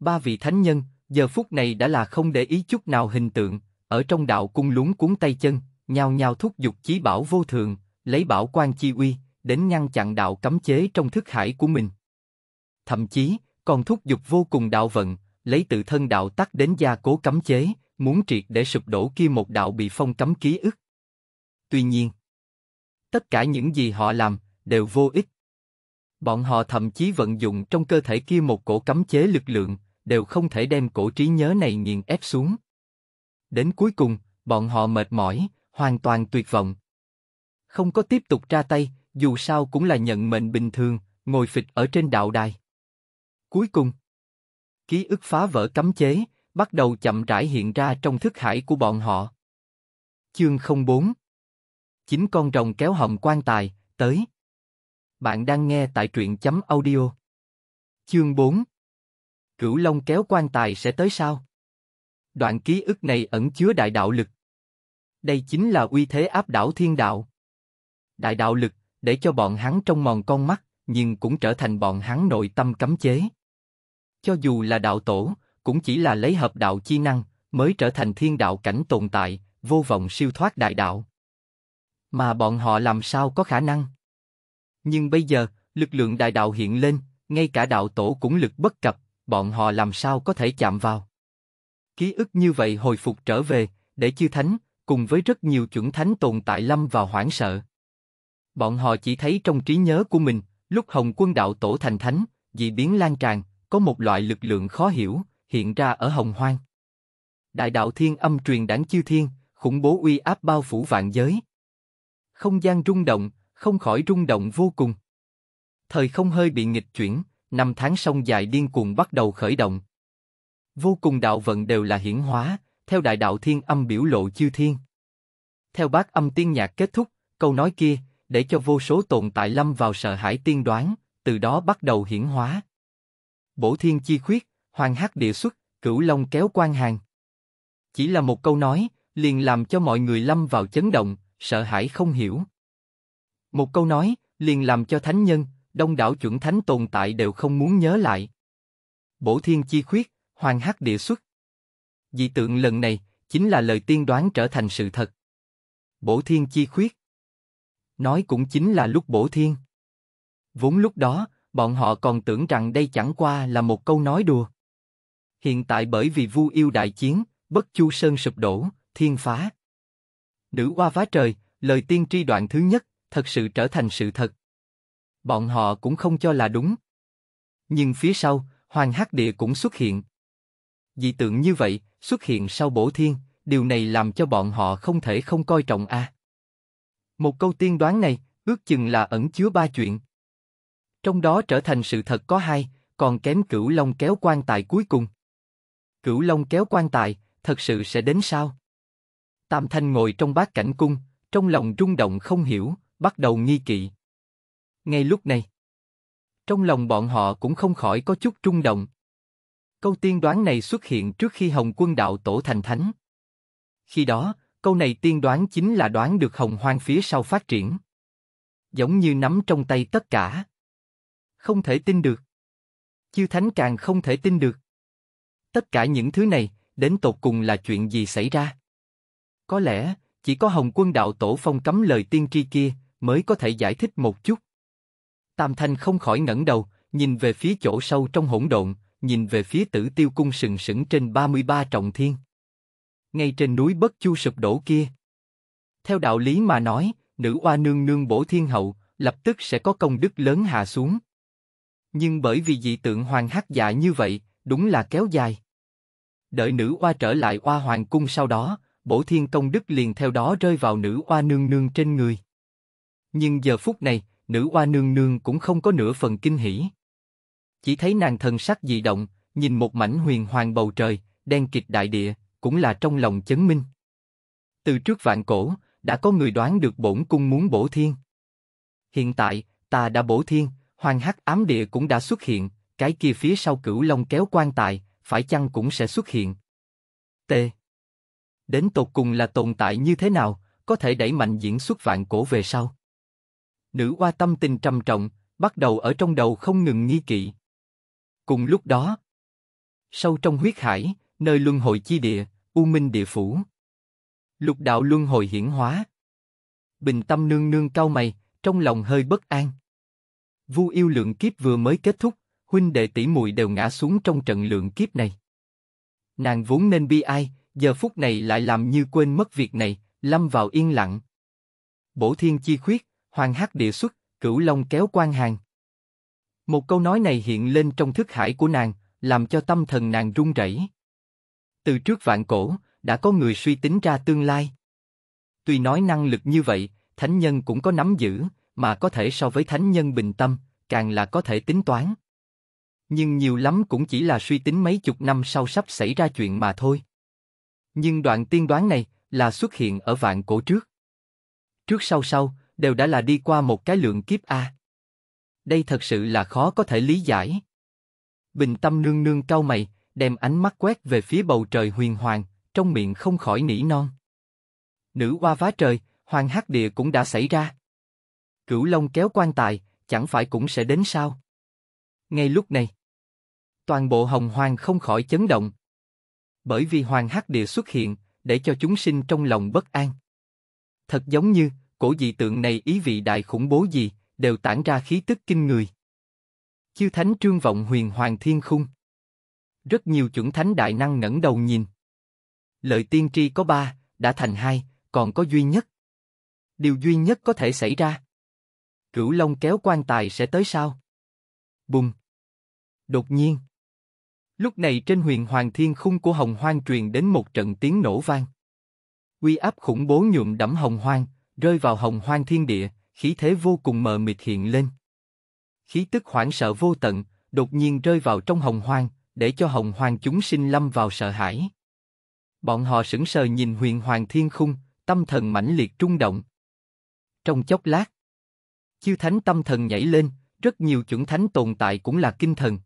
Ba vị thánh nhân, giờ phút này đã là không để ý chút nào hình tượng, ở trong đạo cung lúng cuốn tay chân, nhào nhào thúc giục chí bảo vô thường, lấy bảo quan chi uy, đến ngăn chặn đạo cấm chế trong thức hải của mình thậm chí còn thúc giục vô cùng đạo vận, lấy tự thân đạo tắc đến gia cố cấm chế, muốn triệt để sụp đổ kia một đạo bị phong cấm ký ức. Tuy nhiên, tất cả những gì họ làm đều vô ích. Bọn họ thậm chí vận dụng trong cơ thể kia một cổ cấm chế lực lượng, đều không thể đem cổ trí nhớ này nghiền ép xuống. Đến cuối cùng, bọn họ mệt mỏi, hoàn toàn tuyệt vọng. Không có tiếp tục ra tay, dù sao cũng là nhận mệnh bình thường, ngồi phịch ở trên đạo đài. Cuối cùng, ký ức phá vỡ cấm chế, bắt đầu chậm rãi hiện ra trong thức hải của bọn họ. Chương 04 Chính con rồng kéo hồng quan tài, tới. Bạn đang nghe tại truyện chấm audio. Chương 4 Cửu Long kéo quan tài sẽ tới sao? Đoạn ký ức này ẩn chứa đại đạo lực. Đây chính là uy thế áp đảo thiên đạo. Đại đạo lực, để cho bọn hắn trong mòn con mắt, nhưng cũng trở thành bọn hắn nội tâm cấm chế. Cho dù là đạo tổ, cũng chỉ là lấy hợp đạo chi năng, mới trở thành thiên đạo cảnh tồn tại, vô vọng siêu thoát đại đạo. Mà bọn họ làm sao có khả năng? Nhưng bây giờ, lực lượng đại đạo hiện lên, ngay cả đạo tổ cũng lực bất cập, bọn họ làm sao có thể chạm vào? Ký ức như vậy hồi phục trở về, để chư thánh, cùng với rất nhiều chuẩn thánh tồn tại lâm vào hoảng sợ. Bọn họ chỉ thấy trong trí nhớ của mình, lúc Hồng Quân đạo tổ thành thánh, dị biến lan tràn, có một loại lực lượng khó hiểu hiện ra ở hồng hoang. Đại đạo thiên âm truyền đảng chiêu thiên, khủng bố uy áp bao phủ vạn giới. Không gian rung động, không khỏi rung động vô cùng. Thời không hơi bị nghịch chuyển, năm tháng sông dài điên cuồng bắt đầu khởi động. Vô cùng đạo vận đều là hiển hóa, theo đại đạo thiên âm biểu lộ chiêu thiên. Theo bác âm tiên nhạc kết thúc, câu nói kia, để cho vô số tồn tại lâm vào sợ hãi tiên đoán, từ đó bắt đầu hiển hóa bổ thiên chi khuyết, hoàng hắc địa xuất, cửu long kéo quan hàng. Chỉ là một câu nói, liền làm cho mọi người lâm vào chấn động, sợ hãi không hiểu. Một câu nói, liền làm cho thánh nhân, đông đảo chuẩn thánh tồn tại đều không muốn nhớ lại. Bổ thiên chi khuyết, hoàng hắc địa xuất. Dị tượng lần này, chính là lời tiên đoán trở thành sự thật. Bổ thiên chi khuyết. Nói cũng chính là lúc bổ thiên. Vốn lúc đó, bọn họ còn tưởng rằng đây chẳng qua là một câu nói đùa. Hiện tại bởi vì Vu yêu đại chiến, Bất Chu Sơn sụp đổ, thiên phá. Nữ hoa vá trời, lời tiên tri đoạn thứ nhất, thật sự trở thành sự thật. Bọn họ cũng không cho là đúng. Nhưng phía sau, Hoàng Hắc Địa cũng xuất hiện. Dị tượng như vậy, xuất hiện sau bổ thiên, điều này làm cho bọn họ không thể không coi trọng a. Một câu tiên đoán này, ước chừng là ẩn chứa ba chuyện. Trong đó trở thành sự thật có hai, còn kém cửu long kéo quan tài cuối cùng. Cửu long kéo quan tài, thật sự sẽ đến sao? Tam Thanh ngồi trong bát cảnh cung, trong lòng rung động không hiểu, bắt đầu nghi kỵ. Ngay lúc này, trong lòng bọn họ cũng không khỏi có chút rung động. Câu tiên đoán này xuất hiện trước khi Hồng Quân đạo tổ thành thánh. Khi đó, câu này tiên đoán chính là đoán được Hồng Hoang phía sau phát triển. Giống như nắm trong tay tất cả. Không thể tin được. Chiêu Thánh càng không thể tin được. Tất cả những thứ này, đến tột cùng là chuyện gì xảy ra? Có lẽ, chỉ có Hồng quân đạo tổ phong cấm lời tiên tri kia, mới có thể giải thích một chút. Tam Thanh không khỏi ngẩng đầu, nhìn về phía chỗ sâu trong hỗn độn, nhìn về phía tử tiêu cung sừng sững trên 33 trọng thiên. Ngay trên núi bất chu sụp đổ kia. Theo đạo lý mà nói, nữ oa nương nương bổ thiên hậu, lập tức sẽ có công đức lớn hạ xuống. Nhưng bởi vì dị tượng hoàng hắc dạ như vậy, đúng là kéo dài. Đợi nữ oa trở lại oa hoàng cung sau đó, bổ thiên công đức liền theo đó rơi vào nữ oa nương nương trên người. Nhưng giờ phút này, nữ oa nương nương cũng không có nửa phần kinh hỉ. Chỉ thấy nàng thần sắc dị động, nhìn một mảnh huyền hoàng bầu trời, đen kịch đại địa, cũng là trong lòng chấn minh. Từ trước vạn cổ, đã có người đoán được bổn cung muốn bổ thiên. Hiện tại, ta đã bổ thiên, Hoàng Hắc Ám Địa cũng đã xuất hiện, cái kia phía sau cửu long kéo quan tài, phải chăng cũng sẽ xuất hiện. T. Đến tột cùng là tồn tại như thế nào, có thể đẩy mạnh diễn xuất vạn cổ về sau. Nữ hoa tâm tình trầm trọng, bắt đầu ở trong đầu không ngừng nghi kỵ. Cùng lúc đó, sâu trong huyết hải, nơi luân hồi chi địa, u minh địa phủ, lục đạo luân hồi hiển hóa. Bình tâm nương nương cao mày, trong lòng hơi bất an. Vu yêu lượng kiếp vừa mới kết thúc, huynh đệ tỷ muội đều ngã xuống trong trận lượng kiếp này. Nàng vốn nên bi ai, giờ phút này lại làm như quên mất việc này, lâm vào yên lặng. Bổ thiên chi khuyết, hoàng hắc địa xuất, cửu long kéo quan hàng. Một câu nói này hiện lên trong thức hải của nàng, làm cho tâm thần nàng run rẩy. Từ trước vạn cổ, đã có người suy tính ra tương lai. Tuy nói năng lực như vậy, thánh nhân cũng có nắm giữ, mà có thể so với thánh nhân bình tâm, càng là có thể tính toán. Nhưng nhiều lắm cũng chỉ là suy tính mấy chục năm sau sắp xảy ra chuyện mà thôi. Nhưng đoạn tiên đoán này là xuất hiện ở vạn cổ trước. Trước sau sau, đều đã là đi qua một cái lượng kiếp A. Đây thật sự là khó có thể lý giải. Bình tâm nương nương cau mày, đem ánh mắt quét về phía bầu trời huyền hoàng, trong miệng không khỏi nỉ non. Nữ hoa vá trời, hoàng hắc địa cũng đã xảy ra. Cửu Long kéo quan tài, chẳng phải cũng sẽ đến sao? Ngay lúc này, toàn bộ hồng Hoàng không khỏi chấn động. Bởi vì hoàng hắc địa xuất hiện, để cho chúng sinh trong lòng bất an. Thật giống như, cổ dị tượng này ý vị đại khủng bố gì, đều tản ra khí tức kinh người. Chư thánh trương vọng huyền hoàng thiên khung. Rất nhiều chuẩn thánh đại năng ngẩng đầu nhìn. Lời tiên tri có ba, đã thành hai, còn có duy nhất. Điều duy nhất có thể xảy ra Cửu Long kéo quan tài sẽ tới sao? Bùng! Đột nhiên! Lúc này trên huyền hoàng thiên khung của hồng hoang truyền đến một trận tiếng nổ vang. Uy áp khủng bố nhuộm đẫm hồng hoang, rơi vào hồng hoang thiên địa, khí thế vô cùng mờ mịt hiện lên. Khí tức hoảng sợ vô tận, đột nhiên rơi vào trong hồng hoang, để cho hồng hoang chúng sinh lâm vào sợ hãi. Bọn họ sững sờ nhìn huyền hoàng thiên khung, tâm thần mãnh liệt trung động. Trong chốc lát, Chư thánh tâm thần nhảy lên, rất nhiều chuẩn thánh tồn tại cũng là kinh thần.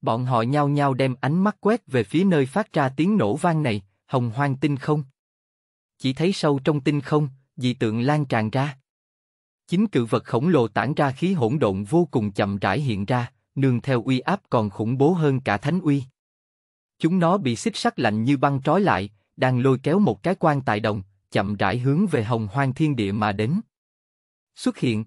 Bọn họ nhao nhao đem ánh mắt quét về phía nơi phát ra tiếng nổ vang này, hồng hoang tinh không. Chỉ thấy sâu trong tinh không, dị tượng lan tràn ra. Chính cự vật khổng lồ tản ra khí hỗn độn vô cùng chậm rãi hiện ra, nương theo uy áp còn khủng bố hơn cả thánh uy. Chúng nó bị xích sắt lạnh như băng trói lại, đang lôi kéo một cái quan tài đồng, chậm rãi hướng về hồng hoang thiên địa mà đến. Xuất hiện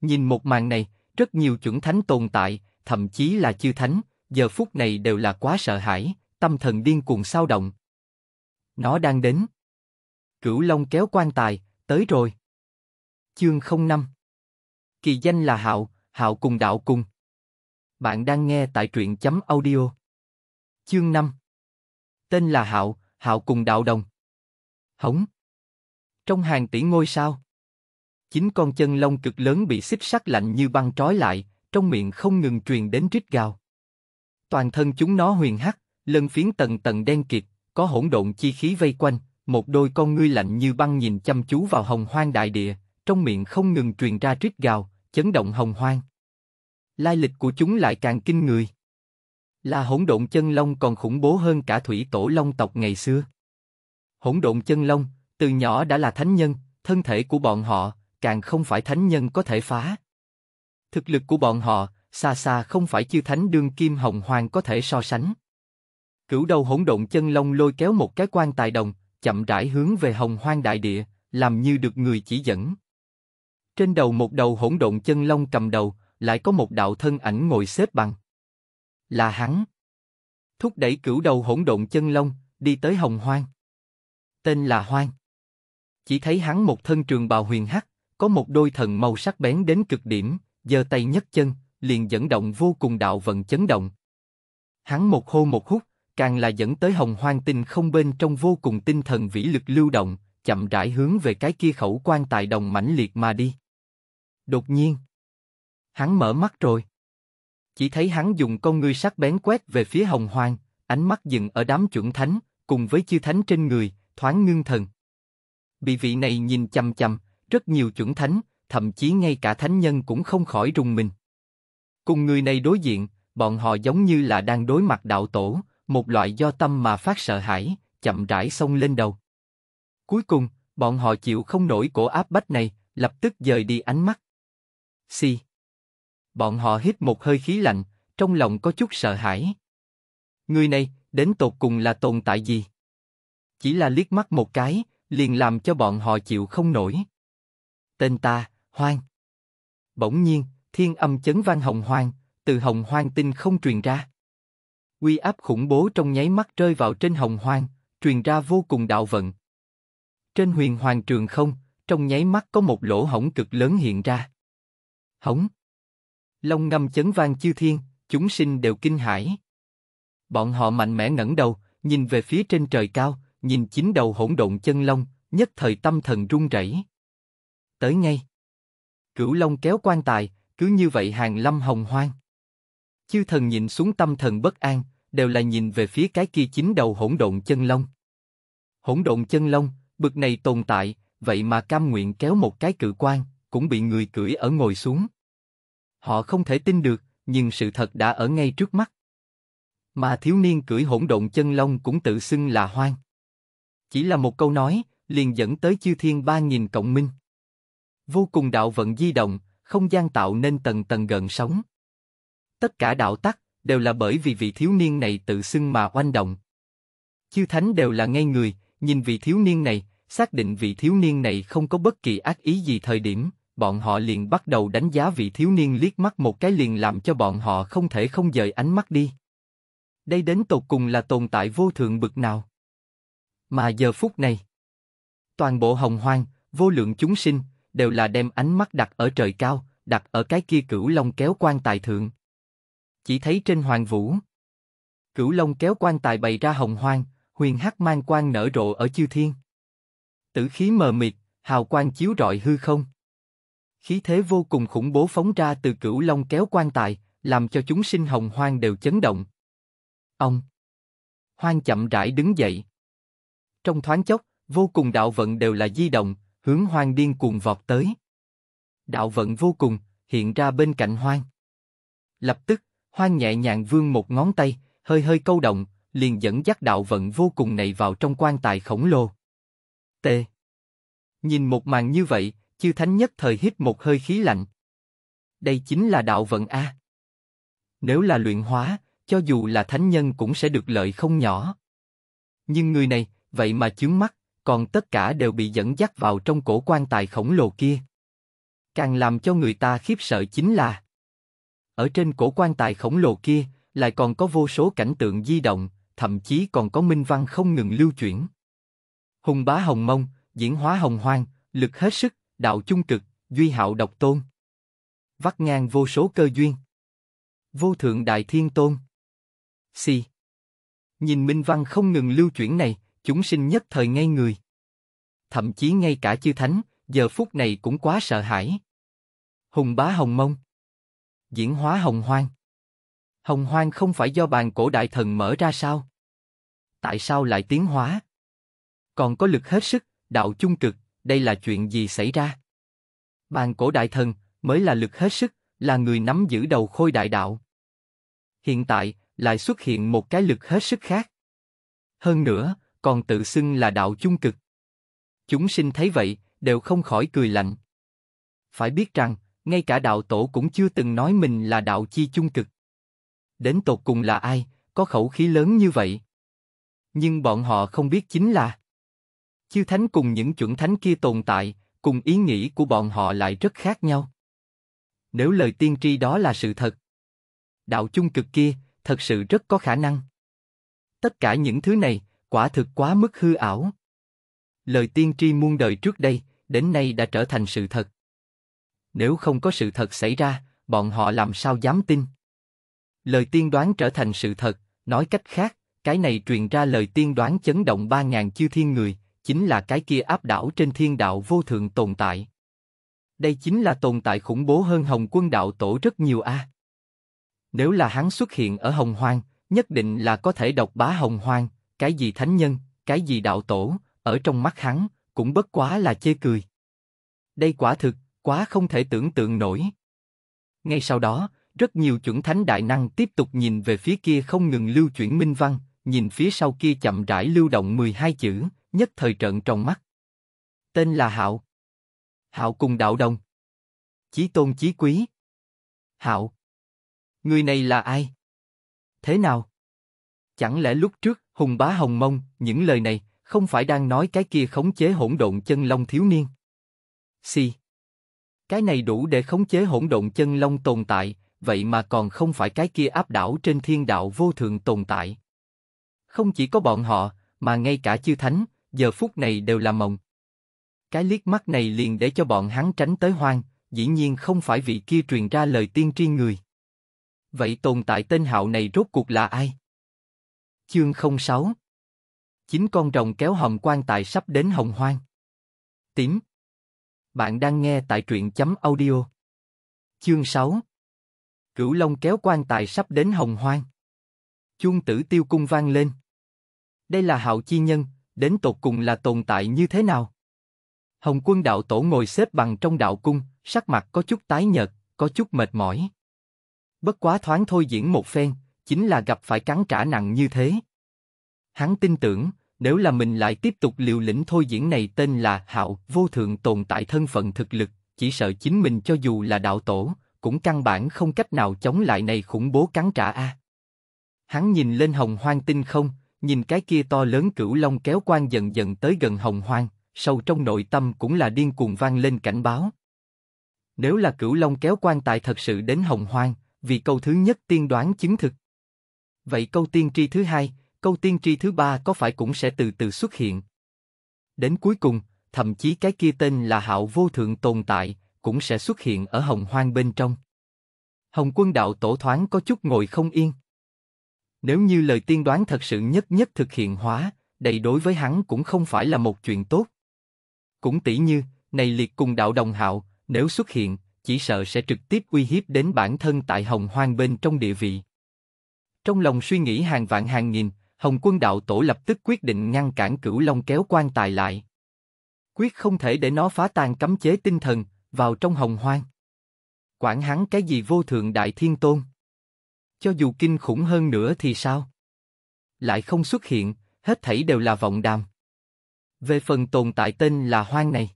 Nhìn một màn này, rất nhiều chuẩn thánh tồn tại, thậm chí là chư thánh, giờ phút này đều là quá sợ hãi, tâm thần điên cuồng sao động. Nó đang đến. Cửu Long kéo quan tài, tới rồi. Chương không năm Kỳ danh là Hạo, Hạo cùng đạo cùng. Bạn đang nghe tại truyện chấm audio. Chương năm Tên là Hạo, Hạo cùng đạo đồng. Hống Trong hàng tỷ ngôi sao Chính con chân lông cực lớn bị xích sắt lạnh như băng trói lại, trong miệng không ngừng truyền đến rít gào. Toàn thân chúng nó huyền hắc, lân phiến tầng tầng đen kịt, có hỗn độn chi khí vây quanh, một đôi con ngươi lạnh như băng nhìn chăm chú vào hồng hoang đại địa, trong miệng không ngừng truyền ra rít gào, chấn động hồng hoang. Lai lịch của chúng lại càng kinh người. Là hỗn độn chân lông còn khủng bố hơn cả thủy tổ long tộc ngày xưa. Hỗn độn chân lông từ nhỏ đã là thánh nhân, thân thể của bọn họ, càng không phải thánh nhân có thể phá. Thực lực của bọn họ, xa xa không phải chư thánh đương kim hồng hoàng có thể so sánh. Cửu đầu hỗn độn chân long lôi kéo một cái quan tài đồng, chậm rãi hướng về hồng hoang đại địa, làm như được người chỉ dẫn. Trên đầu một đầu hỗn độn chân long cầm đầu, lại có một đạo thân ảnh ngồi xếp bằng. Là hắn. Thúc đẩy cửu đầu hỗn độn chân long đi tới hồng hoang. Tên là Hoang. Chỉ thấy hắn một thân trường bào huyền hắc, có một đôi thần màu sắc bén đến cực điểm, giơ tay nhấc chân, liền dẫn động vô cùng đạo vận chấn động. Hắn một hô một hút, càng là dẫn tới hồng hoang tinh không bên trong vô cùng tinh thần vĩ lực lưu động, chậm rãi hướng về cái kia khẩu quan tài đồng mãnh liệt mà đi. Đột nhiên, hắn mở mắt rồi. Chỉ thấy hắn dùng con ngươi sắc bén quét về phía hồng hoang, ánh mắt dừng ở đám chuẩn thánh, cùng với chư thánh trên người, thoáng ngưng thần. Bị vị này nhìn chăm chăm, rất nhiều chuẩn thánh, thậm chí ngay cả thánh nhân cũng không khỏi rùng mình. Cùng người này đối diện, bọn họ giống như là đang đối mặt đạo tổ, một loại do tâm mà phát sợ hãi, chậm rãi xông lên đầu. Cuối cùng, bọn họ chịu không nổi cổ áp bách này, lập tức dời đi ánh mắt. Xì. Si. Bọn họ hít một hơi khí lạnh, trong lòng có chút sợ hãi. Người này, đến tột cùng là tồn tại gì? Chỉ là liếc mắt một cái, liền làm cho bọn họ chịu không nổi tên ta, Hoang. Bỗng nhiên, thiên âm chấn vang hồng hoang, từ hồng hoang tinh không truyền ra. Quy áp khủng bố trong nháy mắt rơi vào trên hồng hoang, truyền ra vô cùng đạo vận. Trên huyền hoàng trường không, trong nháy mắt có một lỗ hổng cực lớn hiện ra. Hổng. Long ngâm chấn vang chư thiên, chúng sinh đều kinh hãi. Bọn họ mạnh mẽ ngẩng đầu, nhìn về phía trên trời cao, nhìn chín đầu hỗn độn chân long, nhất thời tâm thần rung rẩy tới ngay. Cửu Long kéo quan tài, cứ như vậy hàng lâm hồng hoang. Chư thần nhìn xuống tâm thần bất an, đều là nhìn về phía cái kia chính đầu hỗn độn chân long. Hỗn độn chân long, bực này tồn tại, vậy mà cam nguyện kéo một cái cự quan, cũng bị người cưỡi ở ngồi xuống. Họ không thể tin được, nhưng sự thật đã ở ngay trước mắt. Mà thiếu niên cưỡi hỗn độn chân long cũng tự xưng là hoang. Chỉ là một câu nói, liền dẫn tới chư thiên ba nghìn cộng minh vô cùng đạo vận di động, không gian tạo nên tầng tầng gần sóng. Tất cả đạo tắc đều là bởi vì vị thiếu niên này tự xưng mà oanh động. Chư thánh đều là ngay người, nhìn vị thiếu niên này, xác định vị thiếu niên này không có bất kỳ ác ý gì thời điểm, bọn họ liền bắt đầu đánh giá vị thiếu niên liếc mắt một cái liền làm cho bọn họ không thể không dời ánh mắt đi. Đây đến tột cùng là tồn tại vô thượng bực nào? Mà giờ phút này, toàn bộ hồng hoang, vô lượng chúng sinh, đều là đem ánh mắt đặt ở trời cao, đặt ở cái kia cửu long kéo quan tài thượng. Chỉ thấy trên hoàng vũ, cửu long kéo quan tài bày ra hồng hoang, huyền hắc mang quan nở rộ ở chư thiên. Tử khí mờ mịt, hào quang chiếu rọi hư không. Khí thế vô cùng khủng bố phóng ra từ cửu long kéo quan tài, làm cho chúng sinh hồng hoang đều chấn động. Ông Hoang chậm rãi đứng dậy. Trong thoáng chốc, vô cùng đạo vận đều là di động, hướng hoang điên cuồng vọt tới. Đạo vận vô cùng, hiện ra bên cạnh hoang. Lập tức, hoang nhẹ nhàng vươn một ngón tay, hơi hơi câu động, liền dẫn dắt đạo vận vô cùng này vào trong quan tài khổng lồ. T. Nhìn một màn như vậy, Chư thánh nhất thời hít một hơi khí lạnh. Đây chính là đạo vận A. Nếu là luyện hóa, cho dù là thánh nhân cũng sẽ được lợi không nhỏ. Nhưng người này, vậy mà chướng mắt còn tất cả đều bị dẫn dắt vào trong cổ quan tài khổng lồ kia. Càng làm cho người ta khiếp sợ chính là ở trên cổ quan tài khổng lồ kia lại còn có vô số cảnh tượng di động, thậm chí còn có minh văn không ngừng lưu chuyển. Hùng bá hồng mông, diễn hóa hồng hoang, lực hết sức, đạo chung cực, duy hạo độc tôn. Vắt ngang vô số cơ duyên. Vô thượng đại thiên tôn. Xì. Si. Nhìn minh văn không ngừng lưu chuyển này, chúng sinh nhất thời ngây người. Thậm chí ngay cả chư thánh, giờ phút này cũng quá sợ hãi. Hùng bá hồng mông. Diễn hóa hồng hoang. Hồng hoang không phải do bàn cổ đại thần mở ra sao? Tại sao lại tiến hóa? Còn có lực hết sức, đạo chung cực, đây là chuyện gì xảy ra? Bàn cổ đại thần mới là lực hết sức, là người nắm giữ đầu khôi đại đạo. Hiện tại, lại xuất hiện một cái lực hết sức khác. Hơn nữa, còn tự xưng là đạo chung cực. Chúng sinh thấy vậy, đều không khỏi cười lạnh. Phải biết rằng, ngay cả đạo tổ cũng chưa từng nói mình là đạo chi chung cực. Đến tột cùng là ai, có khẩu khí lớn như vậy? Nhưng bọn họ không biết chính là Chư thánh cùng những chuẩn thánh kia tồn tại, cùng ý nghĩ của bọn họ lại rất khác nhau. Nếu lời tiên tri đó là sự thật, đạo chung cực kia thật sự rất có khả năng. Tất cả những thứ này quả thực quá mức hư ảo. Lời tiên tri muôn đời trước đây, đến nay đã trở thành sự thật. Nếu không có sự thật xảy ra, bọn họ làm sao dám tin? Lời tiên đoán trở thành sự thật, nói cách khác, cái này truyền ra lời tiên đoán chấn động ba ngàn chư thiên người, chính là cái kia áp đảo trên thiên đạo vô thượng tồn tại. Đây chính là tồn tại khủng bố hơn Hồng Quân đạo tổ rất nhiều a. Nếu là hắn xuất hiện ở Hồng Hoang, nhất định là có thể độc bá Hồng Hoang, cái gì thánh nhân, cái gì đạo tổ, ở trong mắt hắn, cũng bất quá là chê cười. Đây quả thực, quá không thể tưởng tượng nổi. Ngay sau đó, rất nhiều chuẩn thánh đại năng tiếp tục nhìn về phía kia không ngừng lưu chuyển minh văn, nhìn phía sau kia chậm rãi lưu động 12 chữ, nhất thời trợn trong mắt. Tên là Hạo. Hạo cùng đạo đồng. Chí tôn chí quý. Hạo. Người này là ai? Thế nào? Chẳng lẽ lúc trước, Hùng bá hồng mông, những lời này, không phải đang nói cái kia khống chế hỗn độn chân long thiếu niên. Si. Cái này đủ để khống chế hỗn độn chân long tồn tại, vậy mà còn không phải cái kia áp đảo trên thiên đạo vô thượng tồn tại. Không chỉ có bọn họ, mà ngay cả chư thánh, giờ phút này đều là mộng. Cái liếc mắt này liền để cho bọn hắn tránh tới hoang, dĩ nhiên không phải vị kia truyền ra lời tiên tri người. Vậy tồn tại tên hạo này rốt cuộc là ai? Chương 06 Chín con rồng kéo hòm quan tài sắp đến hồng hoang. Tím Bạn đang nghe tại truyện chấm audio. Chương 6 Cửu Long kéo quan tài sắp đến hồng hoang. Chuông tử tiêu cung vang lên. Đây là hạo chi nhân, đến tột cùng là tồn tại như thế nào? Hồng quân đạo tổ ngồi xếp bằng trong đạo cung, sắc mặt có chút tái nhợt, có chút mệt mỏi. Bất quá thoáng thôi diễn một phen, chính là gặp phải cắn trả nặng như thế. Hắn tin tưởng, nếu là mình lại tiếp tục liều lĩnh thôi diễn này tên là hạo vô thượng tồn tại thân phận thực lực, chỉ sợ chính mình cho dù là đạo tổ, cũng căn bản không cách nào chống lại này khủng bố cắn trả a. Hắn nhìn lên hồng hoang tinh không, nhìn cái kia to lớn cửu long kéo quan dần dần tới gần hồng hoang, sâu trong nội tâm cũng là điên cuồng vang lên cảnh báo. Nếu là cửu long kéo quan tại thật sự đến hồng hoang, vì câu thứ nhất tiên đoán chứng thực, Vậy câu tiên tri thứ hai, câu tiên tri thứ ba có phải cũng sẽ từ từ xuất hiện? Đến cuối cùng, thậm chí cái kia tên là hạo vô thượng tồn tại, cũng sẽ xuất hiện ở hồng hoang bên trong. Hồng quân đạo tổ thoáng có chút ngồi không yên. Nếu như lời tiên đoán thật sự nhất nhất thực hiện hóa, đầy đối với hắn cũng không phải là một chuyện tốt. Cũng tỷ như, này liệt cùng đạo đồng hạo, nếu xuất hiện, chỉ sợ sẽ trực tiếp uy hiếp đến bản thân tại hồng hoang bên trong địa vị. Trong lòng suy nghĩ hàng vạn hàng nghìn, Hồng quân đạo tổ lập tức quyết định ngăn cản cửu long kéo quan tài lại. Quyết không thể để nó phá tan cấm chế tinh thần, vào trong hồng hoang. Quản hắn cái gì vô thượng đại thiên tôn. Cho dù kinh khủng hơn nữa thì sao? Lại không xuất hiện, hết thảy đều là vọng đàm. Về phần tồn tại tên là hoang này.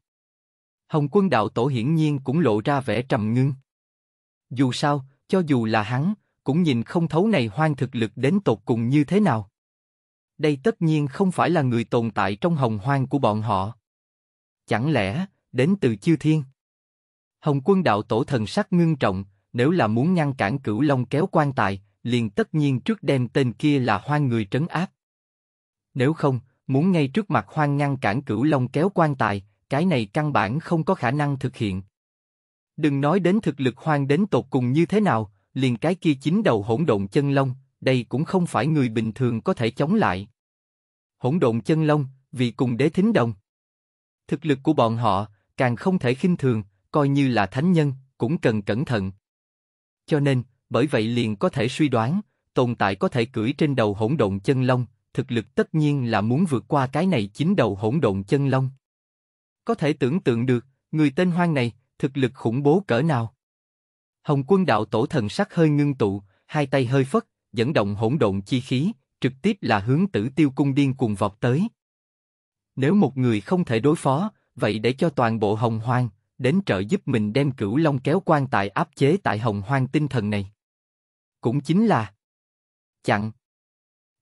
Hồng quân đạo tổ hiển nhiên cũng lộ ra vẻ trầm ngưng. Dù sao, cho dù là hắn, cũng nhìn không thấu này hoang thực lực đến tột cùng như thế nào. Đây tất nhiên không phải là người tồn tại trong hồng hoang của bọn họ. Chẳng lẽ, đến từ chiêu thiên? Hồng quân đạo tổ thần sắc ngưng trọng, nếu là muốn ngăn cản cửu long kéo quan tài, liền tất nhiên trước đem tên kia là hoang người trấn áp. Nếu không, muốn ngay trước mặt hoang ngăn cản cửu long kéo quan tài, cái này căn bản không có khả năng thực hiện. Đừng nói đến thực lực hoang đến tột cùng như thế nào, liền cái kia chín đầu hỗn độn chân long, đây cũng không phải người bình thường có thể chống lại. Hỗn độn chân long, vì cùng đế thính đồng. Thực lực của bọn họ, càng không thể khinh thường, coi như là thánh nhân, cũng cần cẩn thận. Cho nên, bởi vậy liền có thể suy đoán, tồn tại có thể cưỡi trên đầu hỗn độn chân long, thực lực tất nhiên là muốn vượt qua cái này chín đầu hỗn độn chân long. Có thể tưởng tượng được, người tên hoang này, thực lực khủng bố cỡ nào. Hồng quân đạo tổ thần sắc hơi ngưng tụ, hai tay hơi phất, dẫn động hỗn độn chi khí, trực tiếp là hướng tử tiêu cung điên cuồng vọt tới. Nếu một người không thể đối phó, vậy để cho toàn bộ hồng hoang, đến trợ giúp mình đem cửu long kéo quan tài áp chế tại hồng hoang tinh thần này. Cũng chính là chặn.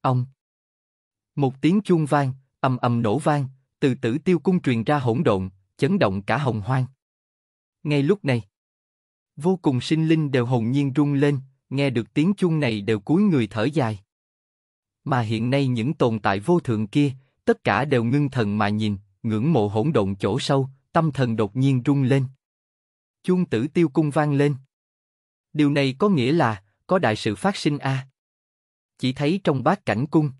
Ông. Một tiếng chuông vang, âm âm nổ vang, từ tử tiêu cung truyền ra hỗn độn, chấn động cả hồng hoang. Ngay lúc này, vô cùng sinh linh đều hồn nhiên rung lên, nghe được tiếng chuông này đều cúi người thở dài. Mà hiện nay những tồn tại vô thượng kia, tất cả đều ngưng thần mà nhìn, ngưỡng mộ hỗn độn chỗ sâu, tâm thần đột nhiên rung lên. Chuông tử tiêu cung vang lên. Điều này có nghĩa là, có đại sự phát sinh a. À? Chỉ thấy trong bát cảnh cung.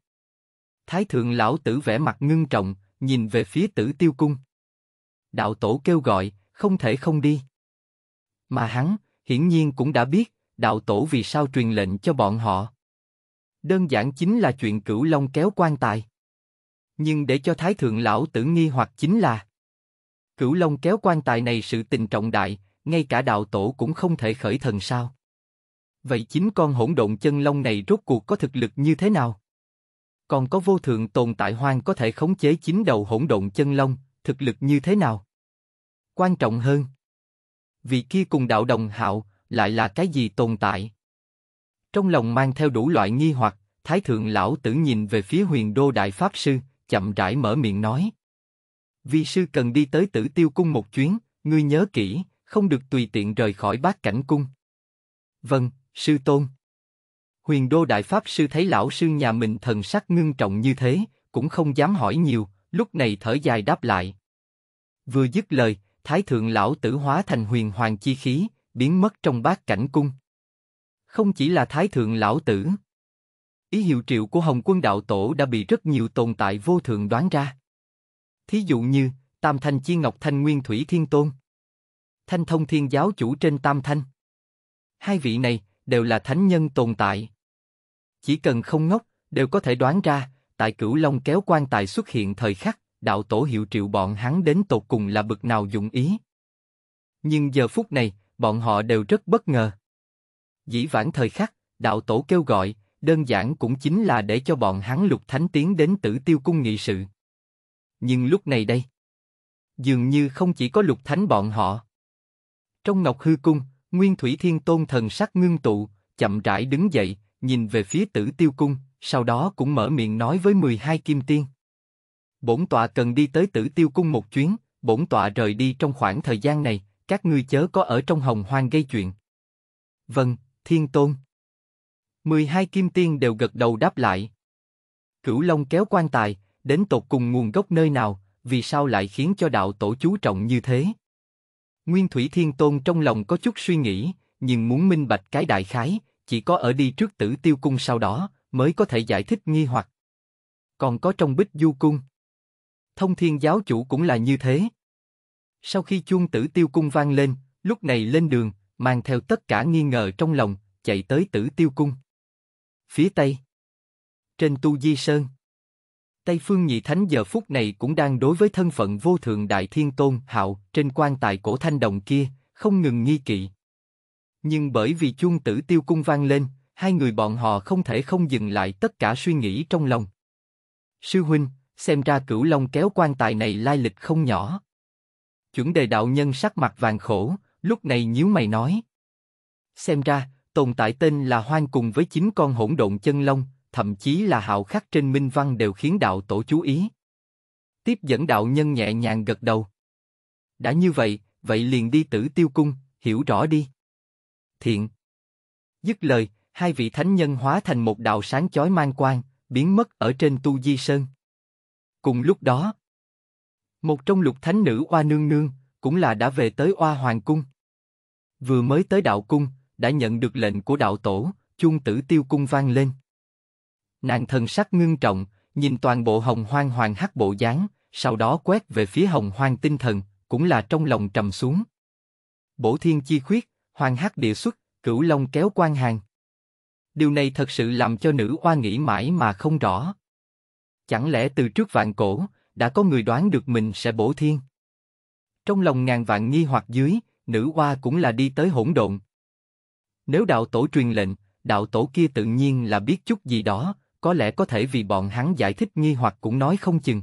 Thái thượng lão tử vẻ mặt ngưng trọng, nhìn về phía tử tiêu cung. Đạo tổ kêu gọi, không thể không đi. Mà hắn, hiển nhiên cũng đã biết, đạo tổ vì sao truyền lệnh cho bọn họ. Đơn giản chính là chuyện cửu long kéo quan tài. Nhưng để cho Thái Thượng Lão tử nghi hoặc chính là Cửu Long kéo quan tài này sự tình trọng đại, ngay cả đạo tổ cũng không thể khởi thần sao. Vậy chính con hỗn độn chân long này rốt cuộc có thực lực như thế nào? Còn có vô thượng tồn tại hoang có thể khống chế chính đầu hỗn độn chân long, thực lực như thế nào? Quan trọng hơn vì kia cùng đạo đồng hạo lại là cái gì tồn tại? Trong lòng mang theo đủ loại nghi hoặc, Thái thượng lão tử nhìn về phía Huyền đô đại pháp sư, chậm rãi mở miệng nói: vì sư cần đi tới Tử Tiêu cung một chuyến, ngươi nhớ kỹ, không được tùy tiện rời khỏi Bát cảnh cung. Vâng, sư tôn. Huyền đô đại pháp sư thấy lão sư nhà mình thần sắc ngưng trọng như thế, cũng không dám hỏi nhiều, lúc này thở dài đáp lại. Vừa dứt lời, Thái thượng lão tử hóa thành huyền hoàng chi khí, biến mất trong bát cảnh cung. Không chỉ là thái thượng lão tử. Ý hiệu triệu của Hồng quân đạo tổ đã bị rất nhiều tồn tại vô thượng đoán ra. Thí dụ như, Tam Thanh Chi Ngọc Thanh Nguyên Thủy Thiên Tôn. Thanh Thông Thiên Giáo chủ trên Tam Thanh. Hai vị này đều là thánh nhân tồn tại. Chỉ cần không ngốc, đều có thể đoán ra, tại Cửu Long kéo quan tài xuất hiện thời khắc đạo tổ hiệu triệu bọn hắn đến tột cùng là bực nào dụng ý. Nhưng giờ phút này, bọn họ đều rất bất ngờ. Dĩ vãng thời khắc, đạo tổ kêu gọi, đơn giản cũng chính là để cho bọn hắn lục thánh tiến đến tử tiêu cung nghị sự. Nhưng lúc này đây, dường như không chỉ có lục thánh bọn họ. Trong ngọc hư cung, Nguyên Thủy Thiên Tôn thần sắc ngưng tụ, chậm rãi đứng dậy, nhìn về phía tử tiêu cung, sau đó cũng mở miệng nói với 12 kim tiên bổn tọa cần đi tới tử tiêu cung một chuyến, bổn tọa rời đi trong khoảng thời gian này, các ngươi chớ có ở trong hồng hoang gây chuyện. Vâng, Thiên Tôn. 12 kim tiên đều gật đầu đáp lại. Cửu Long kéo quan tài, đến tột cùng nguồn gốc nơi nào, vì sao lại khiến cho đạo tổ chú trọng như thế? Nguyên Thủy Thiên Tôn trong lòng có chút suy nghĩ, nhưng muốn minh bạch cái đại khái, chỉ có ở đi trước tử tiêu cung sau đó, mới có thể giải thích nghi hoặc. Còn có trong bích du cung thông thiên giáo chủ cũng là như thế. Sau khi chuông tử tiêu cung vang lên, lúc này lên đường, mang theo tất cả nghi ngờ trong lòng, chạy tới tử tiêu cung. Phía Tây Trên Tu Di Sơn Tây Phương Nhị Thánh giờ phút này cũng đang đối với thân phận vô thượng Đại Thiên Tôn hạo trên quan tài cổ thanh đồng kia, không ngừng nghi kỵ. Nhưng bởi vì chuông tử tiêu cung vang lên, hai người bọn họ không thể không dừng lại tất cả suy nghĩ trong lòng. Sư huynh, xem ra cửu long kéo quan tài này lai lịch không nhỏ. Chuẩn đề đạo nhân sắc mặt vàng khổ, lúc này nhíu mày nói. Xem ra, tồn tại tên là hoang cùng với chính con hỗn độn chân long, thậm chí là hạo khắc trên minh văn đều khiến đạo tổ chú ý. Tiếp dẫn đạo nhân nhẹ nhàng gật đầu. Đã như vậy, vậy liền đi tử tiêu cung, hiểu rõ đi. Thiện. Dứt lời, hai vị thánh nhân hóa thành một đạo sáng chói mang quang, biến mất ở trên tu di sơn. Cùng lúc đó, một trong lục thánh nữ Oa Nương Nương cũng là đã về tới Oa Hoàng Cung. Vừa mới tới đạo cung, đã nhận được lệnh của đạo tổ, chuông tử tiêu cung vang lên. Nàng thần sắc ngưng trọng, nhìn toàn bộ hồng hoang hoàng hắc bộ dáng, sau đó quét về phía hồng hoang tinh thần, cũng là trong lòng trầm xuống. Bổ thiên chi khuyết, hoàng hắc địa xuất, cửu long kéo quan hàng. Điều này thật sự làm cho nữ oa nghĩ mãi mà không rõ. Chẳng lẽ từ trước vạn cổ, đã có người đoán được mình sẽ bổ thiên? Trong lòng ngàn vạn nghi hoặc dưới, nữ hoa cũng là đi tới hỗn độn. Nếu đạo tổ truyền lệnh, đạo tổ kia tự nhiên là biết chút gì đó, có lẽ có thể vì bọn hắn giải thích nghi hoặc cũng nói không chừng.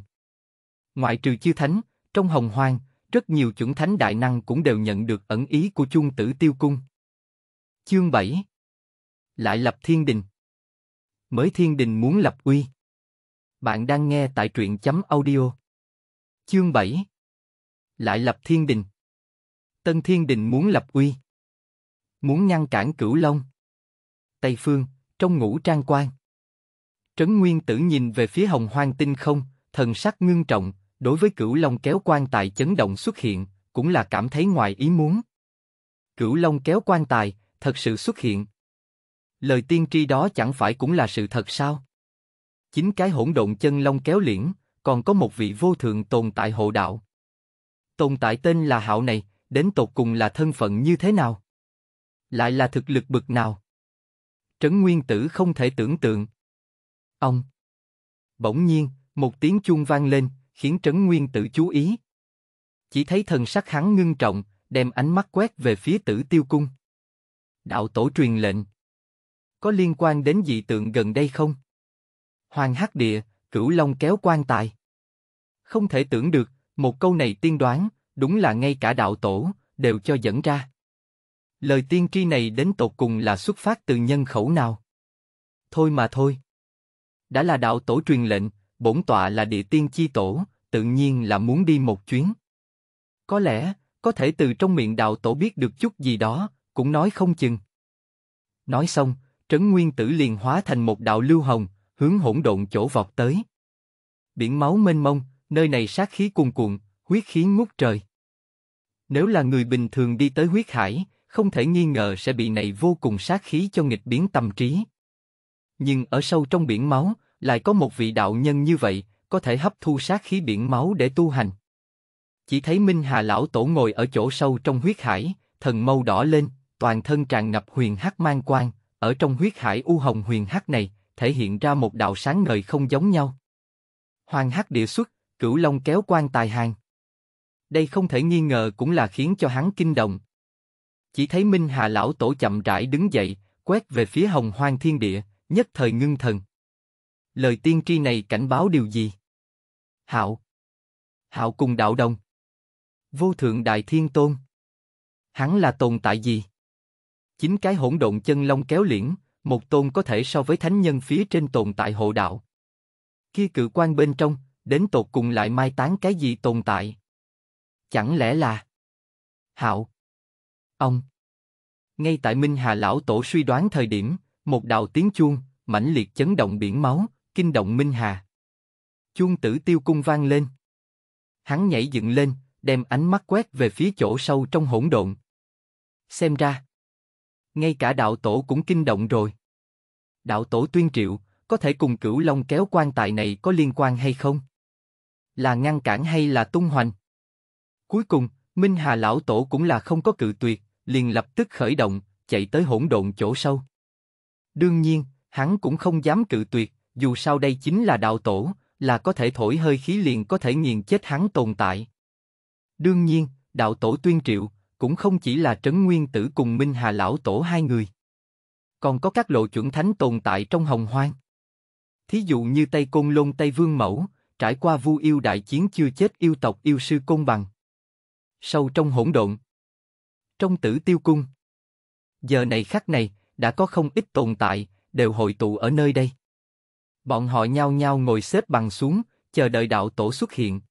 Ngoại trừ chư thánh, trong hồng hoang, rất nhiều chuẩn thánh đại năng cũng đều nhận được ẩn ý của chuông tử tiêu cung. Chương 7 Lại lập thiên đình Mới thiên đình muốn lập uy bạn đang nghe tại truyện chấm audio. Chương 7 Lại lập thiên đình Tân thiên đình muốn lập uy Muốn ngăn cản cửu long Tây phương, trong ngũ trang quan Trấn Nguyên tử nhìn về phía hồng hoang tinh không, thần sắc ngưng trọng, đối với cửu long kéo quan tài chấn động xuất hiện, cũng là cảm thấy ngoài ý muốn. Cửu long kéo quan tài, thật sự xuất hiện. Lời tiên tri đó chẳng phải cũng là sự thật sao? chín cái hỗn độn chân long kéo liễn, còn có một vị vô thượng tồn tại hộ đạo. Tồn tại tên là Hạo này, đến tột cùng là thân phận như thế nào? Lại là thực lực bực nào? Trấn Nguyên Tử không thể tưởng tượng. Ông. Bỗng nhiên, một tiếng chuông vang lên, khiến Trấn Nguyên Tử chú ý. Chỉ thấy thần sắc hắn ngưng trọng, đem ánh mắt quét về phía Tử Tiêu Cung. Đạo tổ truyền lệnh. Có liên quan đến dị tượng gần đây không? Hoàng Hắc Địa, Cửu Long kéo quan tài. Không thể tưởng được, một câu này tiên đoán, đúng là ngay cả đạo tổ, đều cho dẫn ra. Lời tiên tri này đến tột cùng là xuất phát từ nhân khẩu nào? Thôi mà thôi. Đã là đạo tổ truyền lệnh, bổn tọa là địa tiên chi tổ, tự nhiên là muốn đi một chuyến. Có lẽ, có thể từ trong miệng đạo tổ biết được chút gì đó, cũng nói không chừng. Nói xong, Trấn Nguyên Tử liền hóa thành một đạo lưu hồng, hướng hỗn độn chỗ vọt tới. Biển máu mênh mông, nơi này sát khí cuồn cuộn, huyết khí ngút trời. Nếu là người bình thường đi tới huyết hải, không thể nghi ngờ sẽ bị này vô cùng sát khí cho nghịch biến tâm trí. Nhưng ở sâu trong biển máu, lại có một vị đạo nhân như vậy, có thể hấp thu sát khí biển máu để tu hành. Chỉ thấy Minh Hà Lão Tổ ngồi ở chỗ sâu trong huyết hải, thần mâu đỏ lên, toàn thân tràn ngập huyền hắc mang quang, ở trong huyết hải u hồng huyền hắc này, thể hiện ra một đạo sáng ngời không giống nhau. Hoàng hắc địa xuất, cửu long kéo quan tài hàng. Đây không thể nghi ngờ cũng là khiến cho hắn kinh động. Chỉ thấy Minh Hà lão tổ chậm rãi đứng dậy, quét về phía hồng hoang thiên địa, nhất thời ngưng thần. Lời tiên tri này cảnh báo điều gì? Hạo. Hạo cùng đạo đồng. Vô thượng đại thiên tôn. Hắn là tồn tại gì? Chính cái hỗn độn chân long kéo liễn, một tôn có thể so với thánh nhân phía trên tồn tại hộ đạo. Kia cự quan bên trong, đến tột cùng lại mai tán cái gì tồn tại? Chẳng lẽ là... Hạo. Ông. Ngay tại Minh Hà Lão Tổ suy đoán thời điểm, một đạo tiếng chuông, mãnh liệt chấn động biển máu, kinh động Minh Hà. Chuông tử tiêu cung vang lên. Hắn nhảy dựng lên, đem ánh mắt quét về phía chỗ sâu trong hỗn độn. Xem ra, ngay cả đạo tổ cũng kinh động rồi. Đạo tổ tuyên triệu, có thể cùng cửu long kéo quan tài này có liên quan hay không? Là ngăn cản hay là tung hoành? Cuối cùng, Minh Hà lão tổ cũng là không có cự tuyệt, liền lập tức khởi động, chạy tới hỗn độn chỗ sâu. Đương nhiên, hắn cũng không dám cự tuyệt, dù sao đây chính là đạo tổ, là có thể thổi hơi khí liền có thể nghiền chết hắn tồn tại. Đương nhiên, đạo tổ tuyên triệu, cũng không chỉ là Trấn Nguyên Tử cùng Minh Hà Lão Tổ hai người. Còn có các lộ chuẩn thánh tồn tại trong hồng hoang. Thí dụ như Tây Côn Lôn Tây Vương Mẫu, trải qua vu yêu đại chiến chưa chết yêu tộc yêu sư Côn Bằng. Sâu trong hỗn độn. Trong tử tiêu cung. Giờ này khắc này, đã có không ít tồn tại, đều hội tụ ở nơi đây. Bọn họ nhao nhao ngồi xếp bằng xuống, chờ đợi đạo tổ xuất hiện.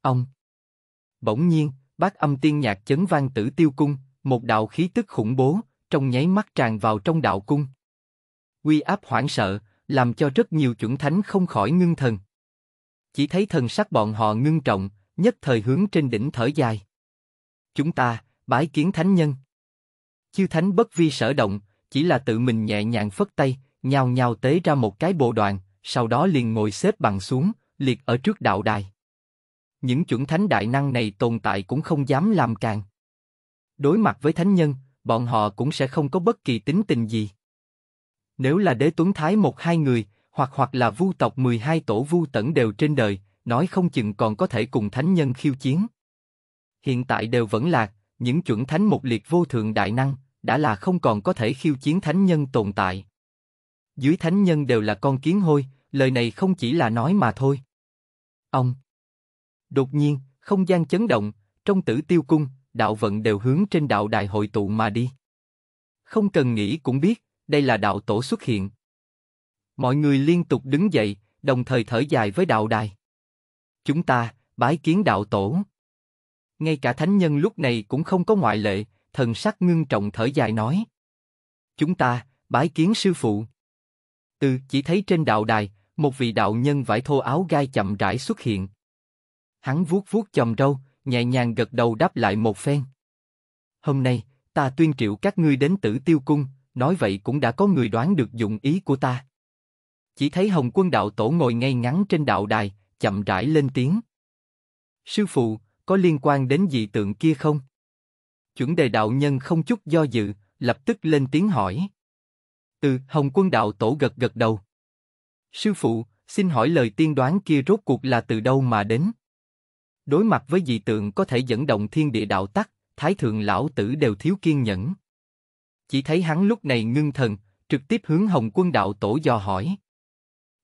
Ông. Bỗng nhiên, bát âm tiên nhạc chấn vang tử tiêu cung, một đạo khí tức khủng bố, trong nháy mắt tràn vào trong đạo cung. Uy áp hoảng sợ, làm cho rất nhiều chuẩn thánh không khỏi ngưng thần. Chỉ thấy thần sắc bọn họ ngưng trọng, nhất thời hướng trên đỉnh thở dài. Chúng ta, bái kiến thánh nhân. Chư thánh bất vi sở động, chỉ là tự mình nhẹ nhàng phất tay, nhào nhào tế ra một cái bộ đoàn, sau đó liền ngồi xếp bằng xuống, liệt ở trước đạo đài những chuẩn thánh đại năng này tồn tại cũng không dám làm càng. Đối mặt với thánh nhân, bọn họ cũng sẽ không có bất kỳ tính tình gì. Nếu là đế tuấn thái một hai người, hoặc hoặc là vu tộc 12 tổ vu tẩn đều trên đời, nói không chừng còn có thể cùng thánh nhân khiêu chiến. Hiện tại đều vẫn là, những chuẩn thánh một liệt vô thượng đại năng, đã là không còn có thể khiêu chiến thánh nhân tồn tại. Dưới thánh nhân đều là con kiến hôi, lời này không chỉ là nói mà thôi. Ông Đột nhiên, không gian chấn động, trong tử tiêu cung, đạo vận đều hướng trên đạo đài hội tụ mà đi. Không cần nghĩ cũng biết, đây là đạo tổ xuất hiện. Mọi người liên tục đứng dậy, đồng thời thở dài với đạo đài. Chúng ta, bái kiến đạo tổ. Ngay cả thánh nhân lúc này cũng không có ngoại lệ, thần sắc ngưng trọng thở dài nói. Chúng ta, bái kiến sư phụ. Từ chỉ thấy trên đạo đài, một vị đạo nhân vải thô áo gai chậm rãi xuất hiện. Hắn vuốt vuốt chòm râu, nhẹ nhàng gật đầu đáp lại một phen. Hôm nay, ta tuyên triệu các ngươi đến tử tiêu cung, nói vậy cũng đã có người đoán được dụng ý của ta. Chỉ thấy Hồng quân đạo tổ ngồi ngay ngắn trên đạo đài, chậm rãi lên tiếng. Sư phụ, có liên quan đến dị tượng kia không? Chuẩn đề đạo nhân không chút do dự, lập tức lên tiếng hỏi. Từ Hồng quân đạo tổ gật gật đầu. Sư phụ, xin hỏi lời tiên đoán kia rốt cuộc là từ đâu mà đến? Đối mặt với dị tượng có thể dẫn động thiên địa đạo tắc, thái thượng lão tử đều thiếu kiên nhẫn. Chỉ thấy hắn lúc này ngưng thần, trực tiếp hướng Hồng Quân đạo tổ dò hỏi.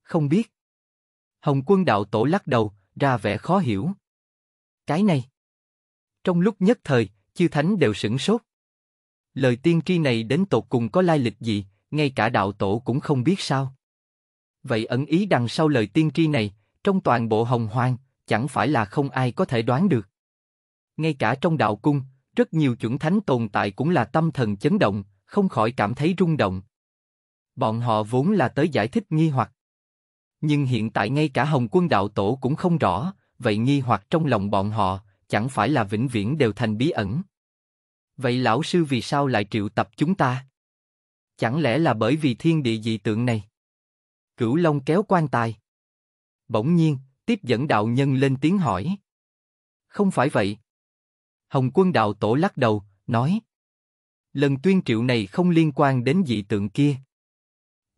Không biết. Hồng Quân đạo tổ lắc đầu, ra vẻ khó hiểu. Cái này. Trong lúc nhất thời, chư thánh đều sửng sốt. Lời tiên tri này đến tột cùng có lai lịch gì, ngay cả đạo tổ cũng không biết sao. Vậy ẩn ý đằng sau lời tiên tri này, trong toàn bộ hồng hoang, chẳng phải là không ai có thể đoán được. Ngay cả trong đạo cung, rất nhiều chuẩn thánh tồn tại cũng là tâm thần chấn động, không khỏi cảm thấy rung động. Bọn họ vốn là tới giải thích nghi hoặc. Nhưng hiện tại ngay cả Hồng Quân đạo tổ cũng không rõ, vậy nghi hoặc trong lòng bọn họ, chẳng phải là vĩnh viễn đều thành bí ẩn. Vậy lão sư vì sao lại triệu tập chúng ta? Chẳng lẽ là bởi vì thiên địa dị tượng này? Cửu Long kéo quan tài. Bỗng nhiên, Tiếp dẫn đạo nhân lên tiếng hỏi. Không phải vậy. Hồng quân đạo tổ lắc đầu, nói. Lần tuyên triệu này không liên quan đến dị tượng kia.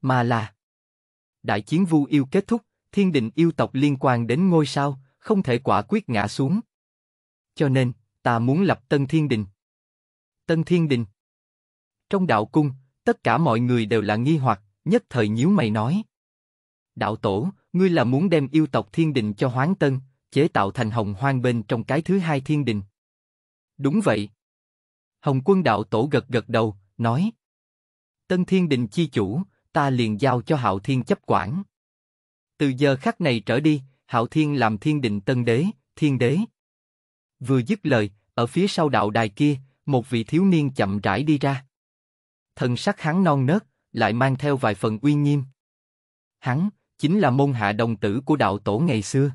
Mà là Đại chiến vu yêu kết thúc, thiên đình yêu tộc liên quan đến ngôi sao, không thể quả quyết ngã xuống. Cho nên, ta muốn lập tân thiên đình. Tân thiên đình. Trong đạo cung, tất cả mọi người đều là nghi hoặc, nhất thời nhíu mày nói. Đạo tổ, Ngươi là muốn đem yêu tộc thiên đình cho hoáng tân, chế tạo thành hồng hoang bên trong cái thứ hai thiên đình. Đúng vậy. Hồng quân đạo tổ gật gật đầu, nói. Tân thiên đình chi chủ, ta liền giao cho hạo thiên chấp quản. Từ giờ khắc này trở đi, hạo thiên làm thiên đình tân đế, thiên đế. Vừa dứt lời, ở phía sau đạo đài kia, một vị thiếu niên chậm rãi đi ra. Thần sắc hắn non nớt, lại mang theo vài phần uy nghiêm. Hắn, chính là môn hạ đồng tử của đạo tổ ngày xưa.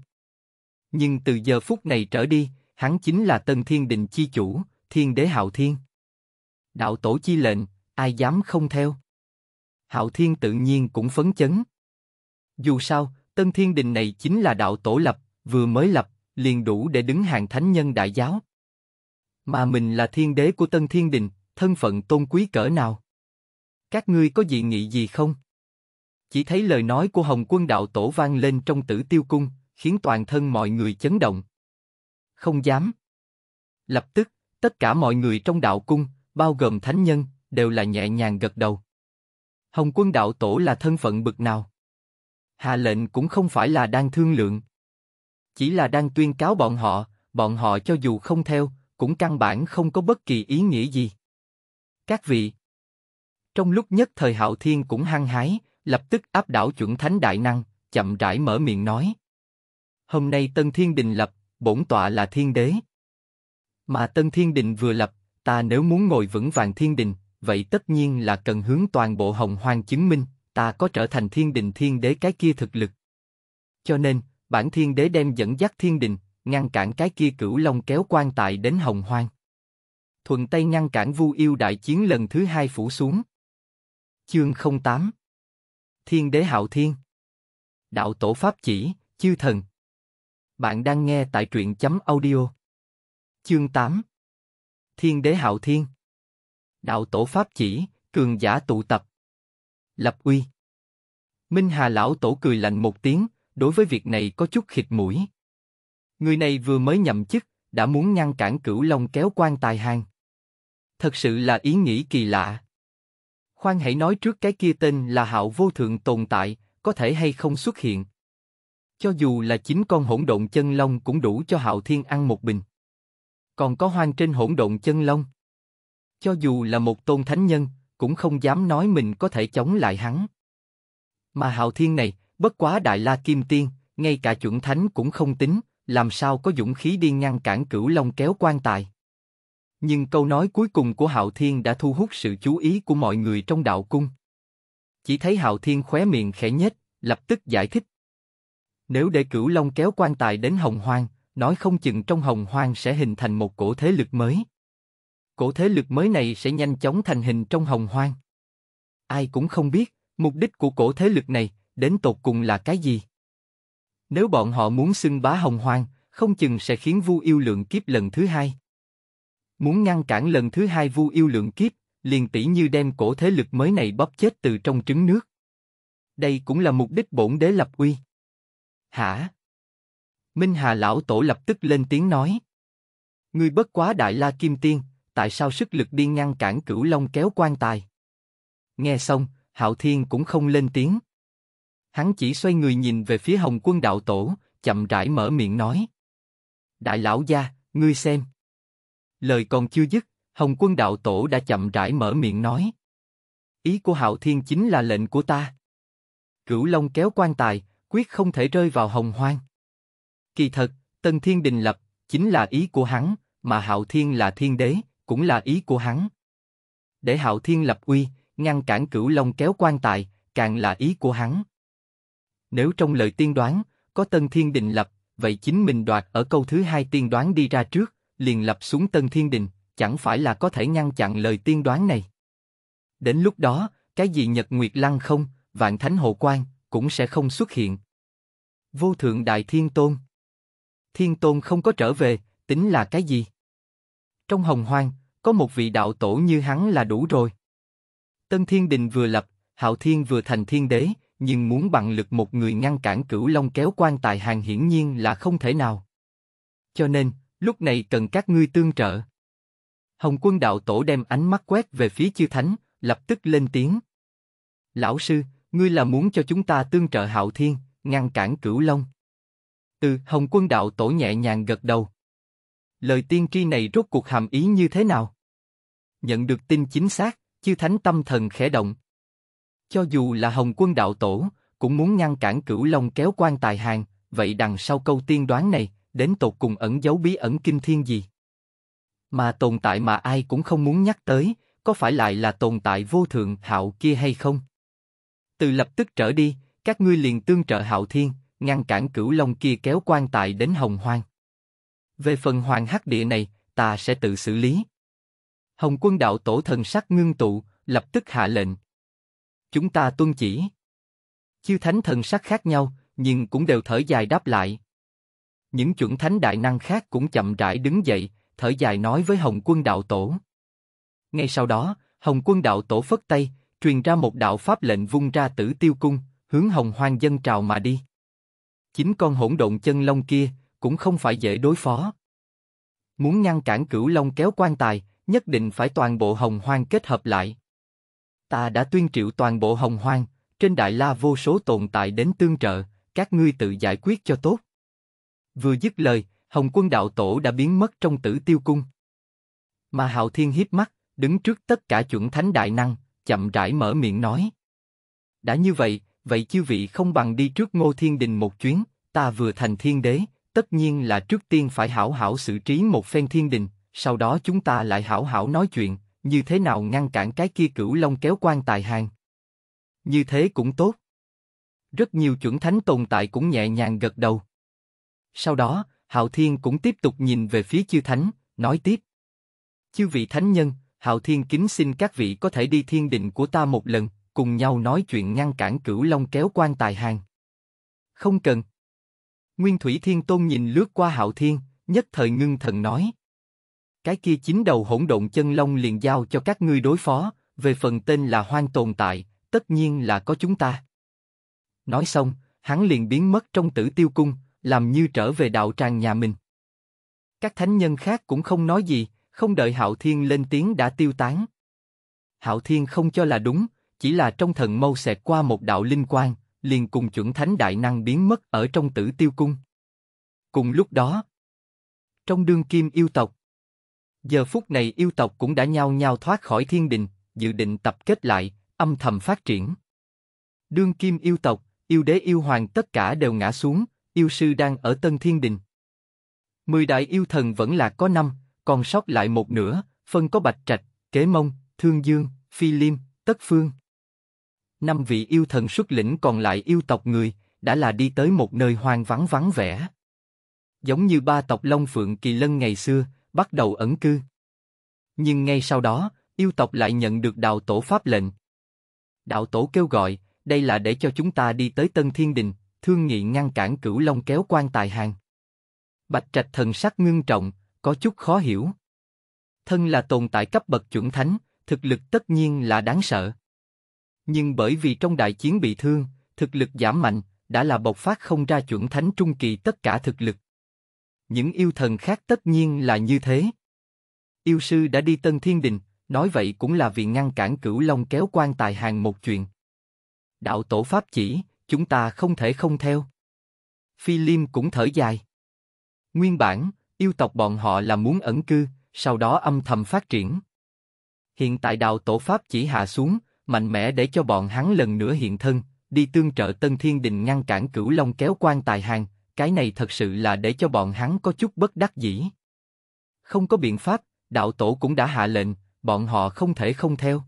Nhưng từ giờ phút này trở đi, hắn chính là tân thiên đình chi chủ, thiên đế hạo thiên. Đạo tổ chi lệnh, ai dám không theo. Hạo thiên tự nhiên cũng phấn chấn. Dù sao, tân thiên đình này chính là đạo tổ lập, vừa mới lập, liền đủ để đứng hàng thánh nhân đại giáo. Mà mình là thiên đế của tân thiên đình, thân phận tôn quý cỡ nào? Các ngươi có dị nghị gì không? Chỉ thấy lời nói của Hồng Quân Đạo Tổ vang lên trong tử tiêu cung, khiến toàn thân mọi người chấn động. Không dám. Lập tức, tất cả mọi người trong đạo cung, bao gồm thánh nhân, đều là nhẹ nhàng gật đầu. Hồng Quân Đạo Tổ là thân phận bực nào? Hạ lệnh cũng không phải là đang thương lượng. Chỉ là đang tuyên cáo bọn họ, bọn họ cho dù không theo, cũng căn bản không có bất kỳ ý nghĩa gì. Các vị Trong lúc nhất thời Hạo Thiên cũng hăng hái, lập tức áp đảo chuẩn thánh đại năng, chậm rãi mở miệng nói. Hôm nay Tân Thiên Đình lập, bổn tọa là thiên đế. Mà Tân Thiên Đình vừa lập, ta nếu muốn ngồi vững vàng thiên đình, vậy tất nhiên là cần hướng toàn bộ hồng hoang chứng minh, ta có trở thành thiên đình thiên đế cái kia thực lực. Cho nên, bản thiên đế đem dẫn dắt thiên đình, ngăn cản cái kia cửu long kéo quan tài đến hồng hoang. Thuận tay ngăn cản vu yêu đại chiến lần thứ hai phủ xuống. Chương 08 Thiên Đế Hạo Thiên. Đạo Tổ Pháp Chỉ, Chư Thần. Bạn đang nghe tại truyện chấm audio. Chương 8 Thiên Đế Hạo Thiên Đạo Tổ Pháp Chỉ, Cường Giả Tụ Tập Lập Uy Minh Hà Lão Tổ cười lạnh một tiếng, đối với việc này có chút khịt mũi. Người này vừa mới nhậm chức, đã muốn ngăn cản cửu long kéo quan tài hàng. Thật sự là ý nghĩ kỳ lạ. Khoan hãy nói trước cái kia tên là hạo vô thượng tồn tại, có thể hay không xuất hiện. Cho dù là chính con hỗn độn chân long cũng đủ cho hạo thiên ăn một bình. Còn có hoang trên hỗn độn chân long. Cho dù là một tôn thánh nhân, cũng không dám nói mình có thể chống lại hắn. Mà hạo thiên này, bất quá đại la kim tiên, ngay cả chuẩn thánh cũng không tính, làm sao có dũng khí đi ngăn cản cửu long kéo quan tài. Nhưng câu nói cuối cùng của Hạo Thiên đã thu hút sự chú ý của mọi người trong đạo cung. Chỉ thấy Hạo Thiên khóe miệng khẽ nhếch, lập tức giải thích. Nếu để cửu long kéo quan tài đến hồng hoang, nói không chừng trong hồng hoang sẽ hình thành một cổ thế lực mới. Cổ thế lực mới này sẽ nhanh chóng thành hình trong hồng hoang. Ai cũng không biết, mục đích của cổ thế lực này, đến tột cùng là cái gì. Nếu bọn họ muốn xưng bá hồng hoang, không chừng sẽ khiến vu yêu lượng kiếp lần thứ hai. Muốn ngăn cản lần thứ hai vu yêu lượng kiếp, liền tỷ như đem cổ thế lực mới này bóp chết từ trong trứng nước. Đây cũng là mục đích bổn đế lập uy. Hả? Minh Hà lão tổ lập tức lên tiếng nói. Ngươi bất quá đại la kim tiên, tại sao sức lực đi ngăn cản cửu long kéo quan tài? Nghe xong, Hạo Thiên cũng không lên tiếng. Hắn chỉ xoay người nhìn về phía Hồng Quân đạo tổ, chậm rãi mở miệng nói: Đại lão gia, ngươi xem. Lời còn chưa dứt, Hồng Quân đạo tổ đã chậm rãi mở miệng nói: "Ý của Hạo Thiên chính là lệnh của ta." Cửu Long kéo quan tài, quyết không thể rơi vào hồng hoang. Kỳ thật, Tân Thiên Đình lập chính là ý của hắn, mà Hạo Thiên là thiên đế, cũng là ý của hắn. Để Hạo Thiên lập uy, ngăn cản Cửu Long kéo quan tài, càng là ý của hắn. Nếu trong lời tiên đoán, có Tân Thiên Đình lập, vậy chính mình đoạt ở câu thứ hai tiên đoán đi ra trước, liền lập xuống Tân Thiên Đình, chẳng phải là có thể ngăn chặn lời tiên đoán này. Đến lúc đó, cái gì Nhật Nguyệt Lăng không, Vạn Thánh Hồ Quang, cũng sẽ không xuất hiện. Vô Thượng Đại Thiên Tôn Thiên Tôn không có trở về, tính là cái gì? Trong hồng hoang, có một vị đạo tổ như hắn là đủ rồi. Tân Thiên Đình vừa lập, Hạo Thiên vừa thành thiên đế, nhưng muốn bằng lực một người ngăn cản cửu long kéo quan tài hàng hiển nhiên là không thể nào. Cho nên, lúc này cần các ngươi tương trợ. Hồng quân đạo tổ đem ánh mắt quét về phía chư thánh, lập tức lên tiếng. Lão sư, ngươi là muốn cho chúng ta tương trợ hạo thiên, ngăn cản cửu long. Từ hồng quân đạo tổ nhẹ nhàng gật đầu. Lời tiên tri này rốt cuộc hàm ý như thế nào? Nhận được tin chính xác, chư thánh tâm thần khẽ động. Cho dù là hồng quân đạo tổ, cũng muốn ngăn cản cửu long kéo quan tài hàng, vậy đằng sau câu tiên đoán này, đến tột cùng ẩn giấu bí ẩn kinh thiên gì. Mà tồn tại mà ai cũng không muốn nhắc tới, có phải lại là tồn tại vô thượng hạo kia hay không? Từ lập tức trở đi, các ngươi liền tương trợ hạo thiên, ngăn cản cửu long kia kéo quan tài đến hồng hoang. Về phần hoàng hắc địa này, ta sẽ tự xử lý. Hồng quân đạo tổ thần sắc ngưng tụ, lập tức hạ lệnh. Chúng ta tuân chỉ. Chiêu thánh thần sắc khác nhau, nhưng cũng đều thở dài đáp lại. Những chuẩn thánh đại năng khác cũng chậm rãi đứng dậy, thở dài nói với Hồng Quân Đạo Tổ. Ngay sau đó, Hồng Quân Đạo Tổ phất tay, truyền ra một đạo pháp lệnh vung ra Tử Tiêu Cung, hướng Hồng Hoang dân trào mà đi. Chính con hỗn độn chân long kia cũng không phải dễ đối phó. Muốn ngăn cản Cửu Long kéo quan tài, nhất định phải toàn bộ Hồng Hoang kết hợp lại. Ta đã tuyên triệu toàn bộ Hồng Hoang, trên đại la vô số tồn tại đến tương trợ, các ngươi tự giải quyết cho tốt. Vừa dứt lời, Hồng Quân đạo tổ đã biến mất trong Tử Tiêu cung. Mà Hạo Thiên hiếp mắt, đứng trước tất cả chuẩn thánh đại năng, chậm rãi mở miệng nói: "Đã như vậy, vậy chư vị không bằng đi trước Ngô Thiên Đình một chuyến, ta vừa thành thiên đế, tất nhiên là trước tiên phải hảo hảo xử trí một phen thiên đình, sau đó chúng ta lại hảo hảo nói chuyện, như thế nào ngăn cản cái kia cửu long kéo quan tài hàng. Như thế cũng tốt. Rất nhiều chuẩn thánh tồn tại cũng nhẹ nhàng gật đầu. Sau đó, Hạo Thiên cũng tiếp tục nhìn về phía chư thánh, nói tiếp. Chư vị thánh nhân, Hạo Thiên kính xin các vị có thể đi thiên định của ta một lần, cùng nhau nói chuyện ngăn cản cửu long kéo quan tài hàng. Không cần. Nguyên Thủy Thiên Tôn nhìn lướt qua Hạo Thiên, nhất thời ngưng thần nói. Cái kia chín đầu hỗn độn chân long liền giao cho các ngươi đối phó, về phần tên là hoang tồn tại, tất nhiên là có chúng ta. Nói xong, hắn liền biến mất trong tử tiêu cung, làm như trở về đạo tràng nhà mình. Các thánh nhân khác cũng không nói gì, không đợi Hạo Thiên lên tiếng đã tiêu tán. Hạo Thiên không cho là đúng, chỉ là trong thần mâu xẹt qua một đạo linh quang, liền cùng chuẩn thánh đại năng biến mất ở trong tử tiêu cung. Cùng lúc đó, trong đương kim yêu tộc, giờ phút này yêu tộc cũng đã nhao nhao thoát khỏi thiên đình, dự định tập kết lại, âm thầm phát triển. Đương kim yêu tộc, yêu đế yêu hoàng tất cả đều ngã xuống, yêu sư đang ở Tân Thiên Đình. Mười đại yêu thần vẫn là có năm, còn sót lại một nửa, phân có Bạch Trạch, Kế Mông, Thương Dương, Phi Liêm, Tất Phương. Năm vị yêu thần xuất lĩnh còn lại yêu tộc người, đã là đi tới một nơi hoang vắng vắng vẻ. Giống như ba tộc Long Phượng Kỳ Lân ngày xưa, bắt đầu ẩn cư. Nhưng ngay sau đó, yêu tộc lại nhận được đạo tổ pháp lệnh. Đạo tổ kêu gọi, đây là để cho chúng ta đi tới Tân Thiên Đình, thương nghị ngăn cản cửu long kéo quan tài hàng. Bạch trạch thần sắc ngưng trọng, có chút khó hiểu. Thân là tồn tại cấp bậc chuẩn thánh, thực lực tất nhiên là đáng sợ. Nhưng bởi vì trong đại chiến bị thương, thực lực giảm mạnh, đã là bộc phát không ra chuẩn thánh trung kỳ tất cả thực lực. Những yêu thần khác tất nhiên là như thế. Yêu sư đã đi Tân Thiên Đình, nói vậy cũng là vì ngăn cản cửu long kéo quan tài hàng một chuyện. Đạo tổ Pháp chỉ, chúng ta không thể không theo. Phi Liêm cũng thở dài. Nguyên bản, yêu tộc bọn họ là muốn ẩn cư, sau đó âm thầm phát triển. Hiện tại đạo tổ Pháp chỉ hạ xuống, mạnh mẽ để cho bọn hắn lần nữa hiện thân, đi tương trợ Tân Thiên Đình ngăn cản cửu long kéo quan tài hàng, cái này thật sự là để cho bọn hắn có chút bất đắc dĩ. Không có biện pháp, đạo tổ cũng đã hạ lệnh, bọn họ không thể không theo.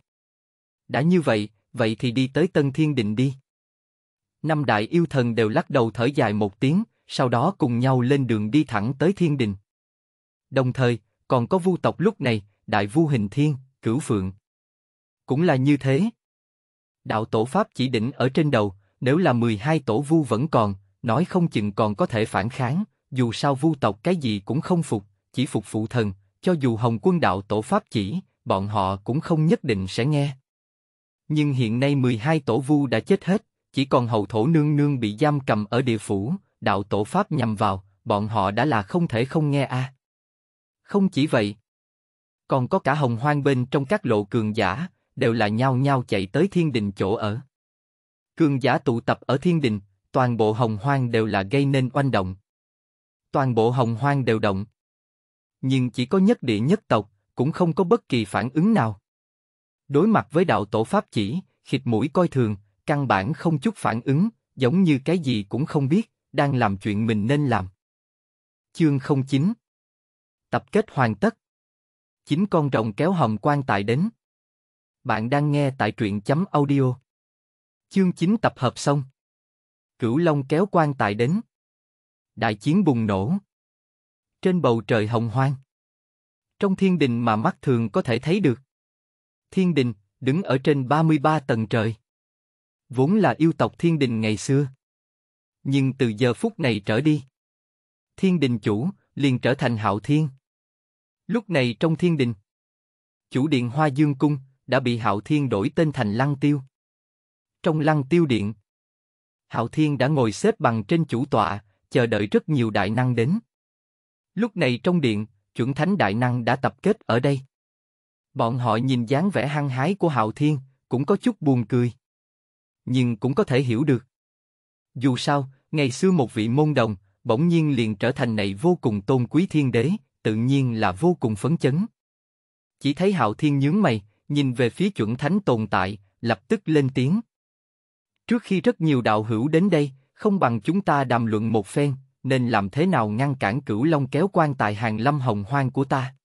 Đã như vậy, vậy thì đi tới Tân Thiên Đình đi năm đại yêu thần đều lắc đầu thở dài một tiếng, sau đó cùng nhau lên đường đi thẳng tới thiên đình. Đồng thời, còn có vu tộc lúc này, đại vu hình thiên, cửu phượng. Cũng là như thế. Đạo tổ Pháp chỉ định ở trên đầu, nếu là 12 tổ vu vẫn còn, nói không chừng còn có thể phản kháng, dù sao vu tộc cái gì cũng không phục, chỉ phục phụ thần, cho dù Hồng Quân đạo tổ pháp chỉ, bọn họ cũng không nhất định sẽ nghe. Nhưng hiện nay 12 tổ vu đã chết hết, chỉ còn hậu thổ nương nương bị giam cầm ở địa phủ, đạo tổ pháp nhằm vào, bọn họ đã là không thể không nghe a. Không chỉ vậy, còn có cả hồng hoang bên trong các lộ cường giả, đều là nhao nhao chạy tới thiên đình chỗ ở. Cường giả tụ tập ở thiên đình, toàn bộ hồng hoang đều là gây nên oanh động. Toàn bộ hồng hoang đều động. Nhưng chỉ có nhất địa nhất tộc, cũng không có bất kỳ phản ứng nào. Đối mặt với đạo tổ pháp chỉ, khịt mũi coi thường, căn bản không chút phản ứng, giống như cái gì cũng không biết, đang làm chuyện mình nên làm. Chương 09 Tập kết hoàn tất Chín con rồng kéo hồng quan tại đến. Bạn đang nghe tại truyện chấm audio. Chương 9 tập hợp xong. Cửu Long kéo quan tại đến. Đại chiến bùng nổ. Trên bầu trời hồng hoang. Trong thiên đình mà mắt thường có thể thấy được. Thiên đình, đứng ở trên 33 tầng trời vốn là yêu tộc thiên đình ngày xưa. Nhưng từ giờ phút này trở đi, thiên đình chủ liền trở thành hạo thiên. Lúc này trong thiên đình, chủ điện Hoa Dương Cung đã bị hạo thiên đổi tên thành Lăng Tiêu. Trong Lăng Tiêu Điện, hạo thiên đã ngồi xếp bằng trên chủ tọa, chờ đợi rất nhiều đại năng đến. Lúc này trong điện, chuẩn thánh đại năng đã tập kết ở đây. Bọn họ nhìn dáng vẻ hăng hái của Hạo Thiên, cũng có chút buồn cười nhưng cũng có thể hiểu được. Dù sao, ngày xưa một vị môn đồng, bỗng nhiên liền trở thành này vô cùng tôn quý thiên đế, tự nhiên là vô cùng phấn chấn. Chỉ thấy hạo thiên nhướng mày, nhìn về phía chuẩn thánh tồn tại, lập tức lên tiếng. Trước khi rất nhiều đạo hữu đến đây, không bằng chúng ta đàm luận một phen, nên làm thế nào ngăn cản cửu long kéo quan tài hàng lâm hồng hoang của ta.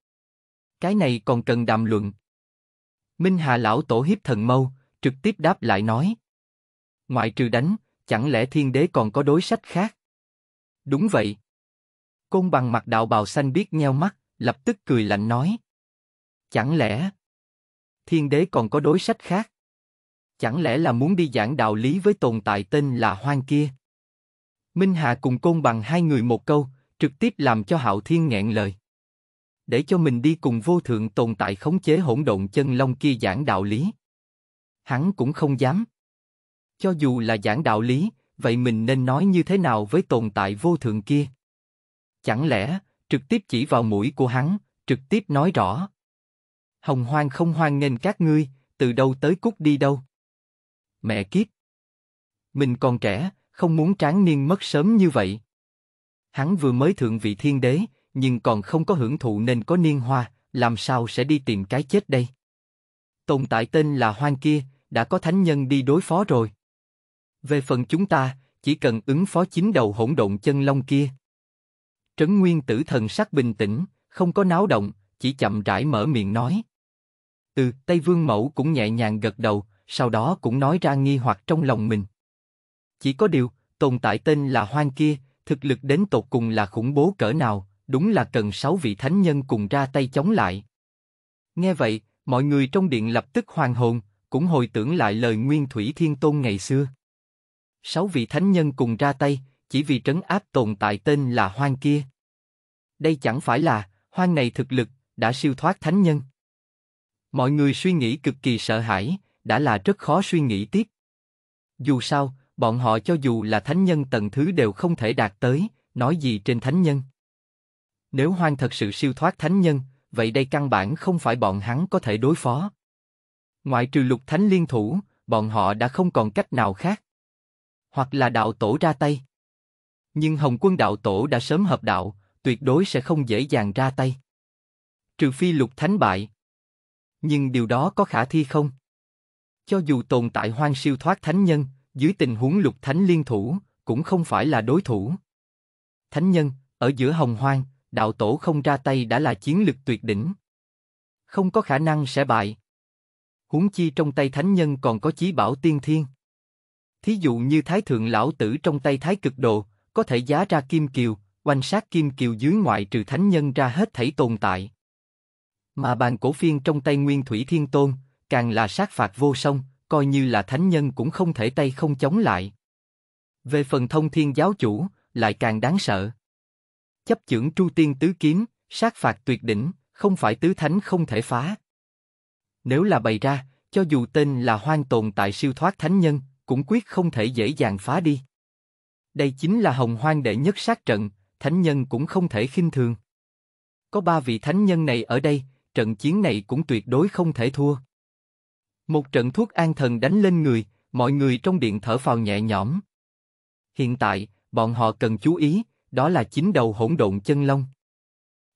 Cái này còn cần đàm luận. Minh Hà lão tổ hiếp thần mâu, trực tiếp đáp lại nói. Ngoại trừ đánh, chẳng lẽ thiên đế còn có đối sách khác? Đúng vậy. Côn bằng mặt đạo bào xanh biết nheo mắt, lập tức cười lạnh nói. Chẳng lẽ thiên đế còn có đối sách khác? Chẳng lẽ là muốn đi giảng đạo lý với tồn tại tên là Hoang kia? Minh Hà cùng Côn bằng hai người một câu, trực tiếp làm cho Hạo Thiên nghẹn lời. Để cho mình đi cùng vô thượng tồn tại khống chế hỗn độn chân long kia giảng đạo lý. Hắn cũng không dám. Cho dù là giảng đạo lý, vậy mình nên nói như thế nào với tồn tại vô thường kia? Chẳng lẽ, trực tiếp chỉ vào mũi của hắn, trực tiếp nói rõ. Hồng hoang không hoan nghênh các ngươi, từ đâu tới cút đi đâu. Mẹ kiếp! Mình còn trẻ, không muốn tráng niên mất sớm như vậy. Hắn vừa mới thượng vị thiên đế, nhưng còn không có hưởng thụ nên có niên hoa, làm sao sẽ đi tìm cái chết đây? Tồn tại tên là Hoang kia, đã có thánh nhân đi đối phó rồi. Về phần chúng ta, chỉ cần ứng phó chính đầu hỗn độn chân long kia. Trấn Nguyên Tử thần sắc bình tĩnh, không có náo động, chỉ chậm rãi mở miệng nói. từ Tây Vương Mẫu cũng nhẹ nhàng gật đầu, sau đó cũng nói ra nghi hoặc trong lòng mình. Chỉ có điều, tồn tại tên là Hoang kia, thực lực đến tột cùng là khủng bố cỡ nào, đúng là cần sáu vị thánh nhân cùng ra tay chống lại. Nghe vậy, mọi người trong điện lập tức hoàng hồn, cũng hồi tưởng lại lời Nguyên Thủy Thiên Tôn ngày xưa sáu vị thánh nhân cùng ra tay, chỉ vì trấn áp tồn tại tên là hoang kia. Đây chẳng phải là, hoang này thực lực, đã siêu thoát thánh nhân. Mọi người suy nghĩ cực kỳ sợ hãi, đã là rất khó suy nghĩ tiếp. Dù sao, bọn họ cho dù là thánh nhân tầng thứ đều không thể đạt tới, nói gì trên thánh nhân. Nếu hoang thật sự siêu thoát thánh nhân, vậy đây căn bản không phải bọn hắn có thể đối phó. Ngoại trừ lục thánh liên thủ, bọn họ đã không còn cách nào khác hoặc là đạo tổ ra tay. Nhưng Hồng Quân đạo tổ đã sớm hợp đạo, tuyệt đối sẽ không dễ dàng ra tay. Trừ phi lục thánh bại. Nhưng điều đó có khả thi không? Cho dù tồn tại hoang siêu thoát thánh nhân, dưới tình huống lục thánh liên thủ, cũng không phải là đối thủ. Thánh nhân, ở giữa hồng hoang, đạo tổ không ra tay đã là chiến lực tuyệt đỉnh. Không có khả năng sẽ bại. Huống chi trong tay thánh nhân còn có chí bảo tiên thiên. Thí dụ như Thái Thượng Lão Tử trong tay Thái Cực độ có thể giá ra Kim Kiều, oanh sát Kim Kiều dưới ngoại trừ thánh nhân ra hết thảy tồn tại. Mà bàn cổ phiên trong tay Nguyên Thủy Thiên Tôn, càng là sát phạt vô song, coi như là thánh nhân cũng không thể tay không chống lại. Về phần thông thiên giáo chủ, lại càng đáng sợ. Chấp chưởng tru tiên tứ kiếm, sát phạt tuyệt đỉnh, không phải tứ thánh không thể phá. Nếu là bày ra, cho dù tên là hoang tồn tại siêu thoát thánh nhân, cũng quyết không thể dễ dàng phá đi. Đây chính là hồng hoang đệ nhất sát trận, thánh nhân cũng không thể khinh thường. Có ba vị thánh nhân này ở đây, trận chiến này cũng tuyệt đối không thể thua. Một trận thuốc an thần đánh lên người, mọi người trong điện thở phào nhẹ nhõm. Hiện tại, bọn họ cần chú ý, đó là chính đầu hỗn độn chân long.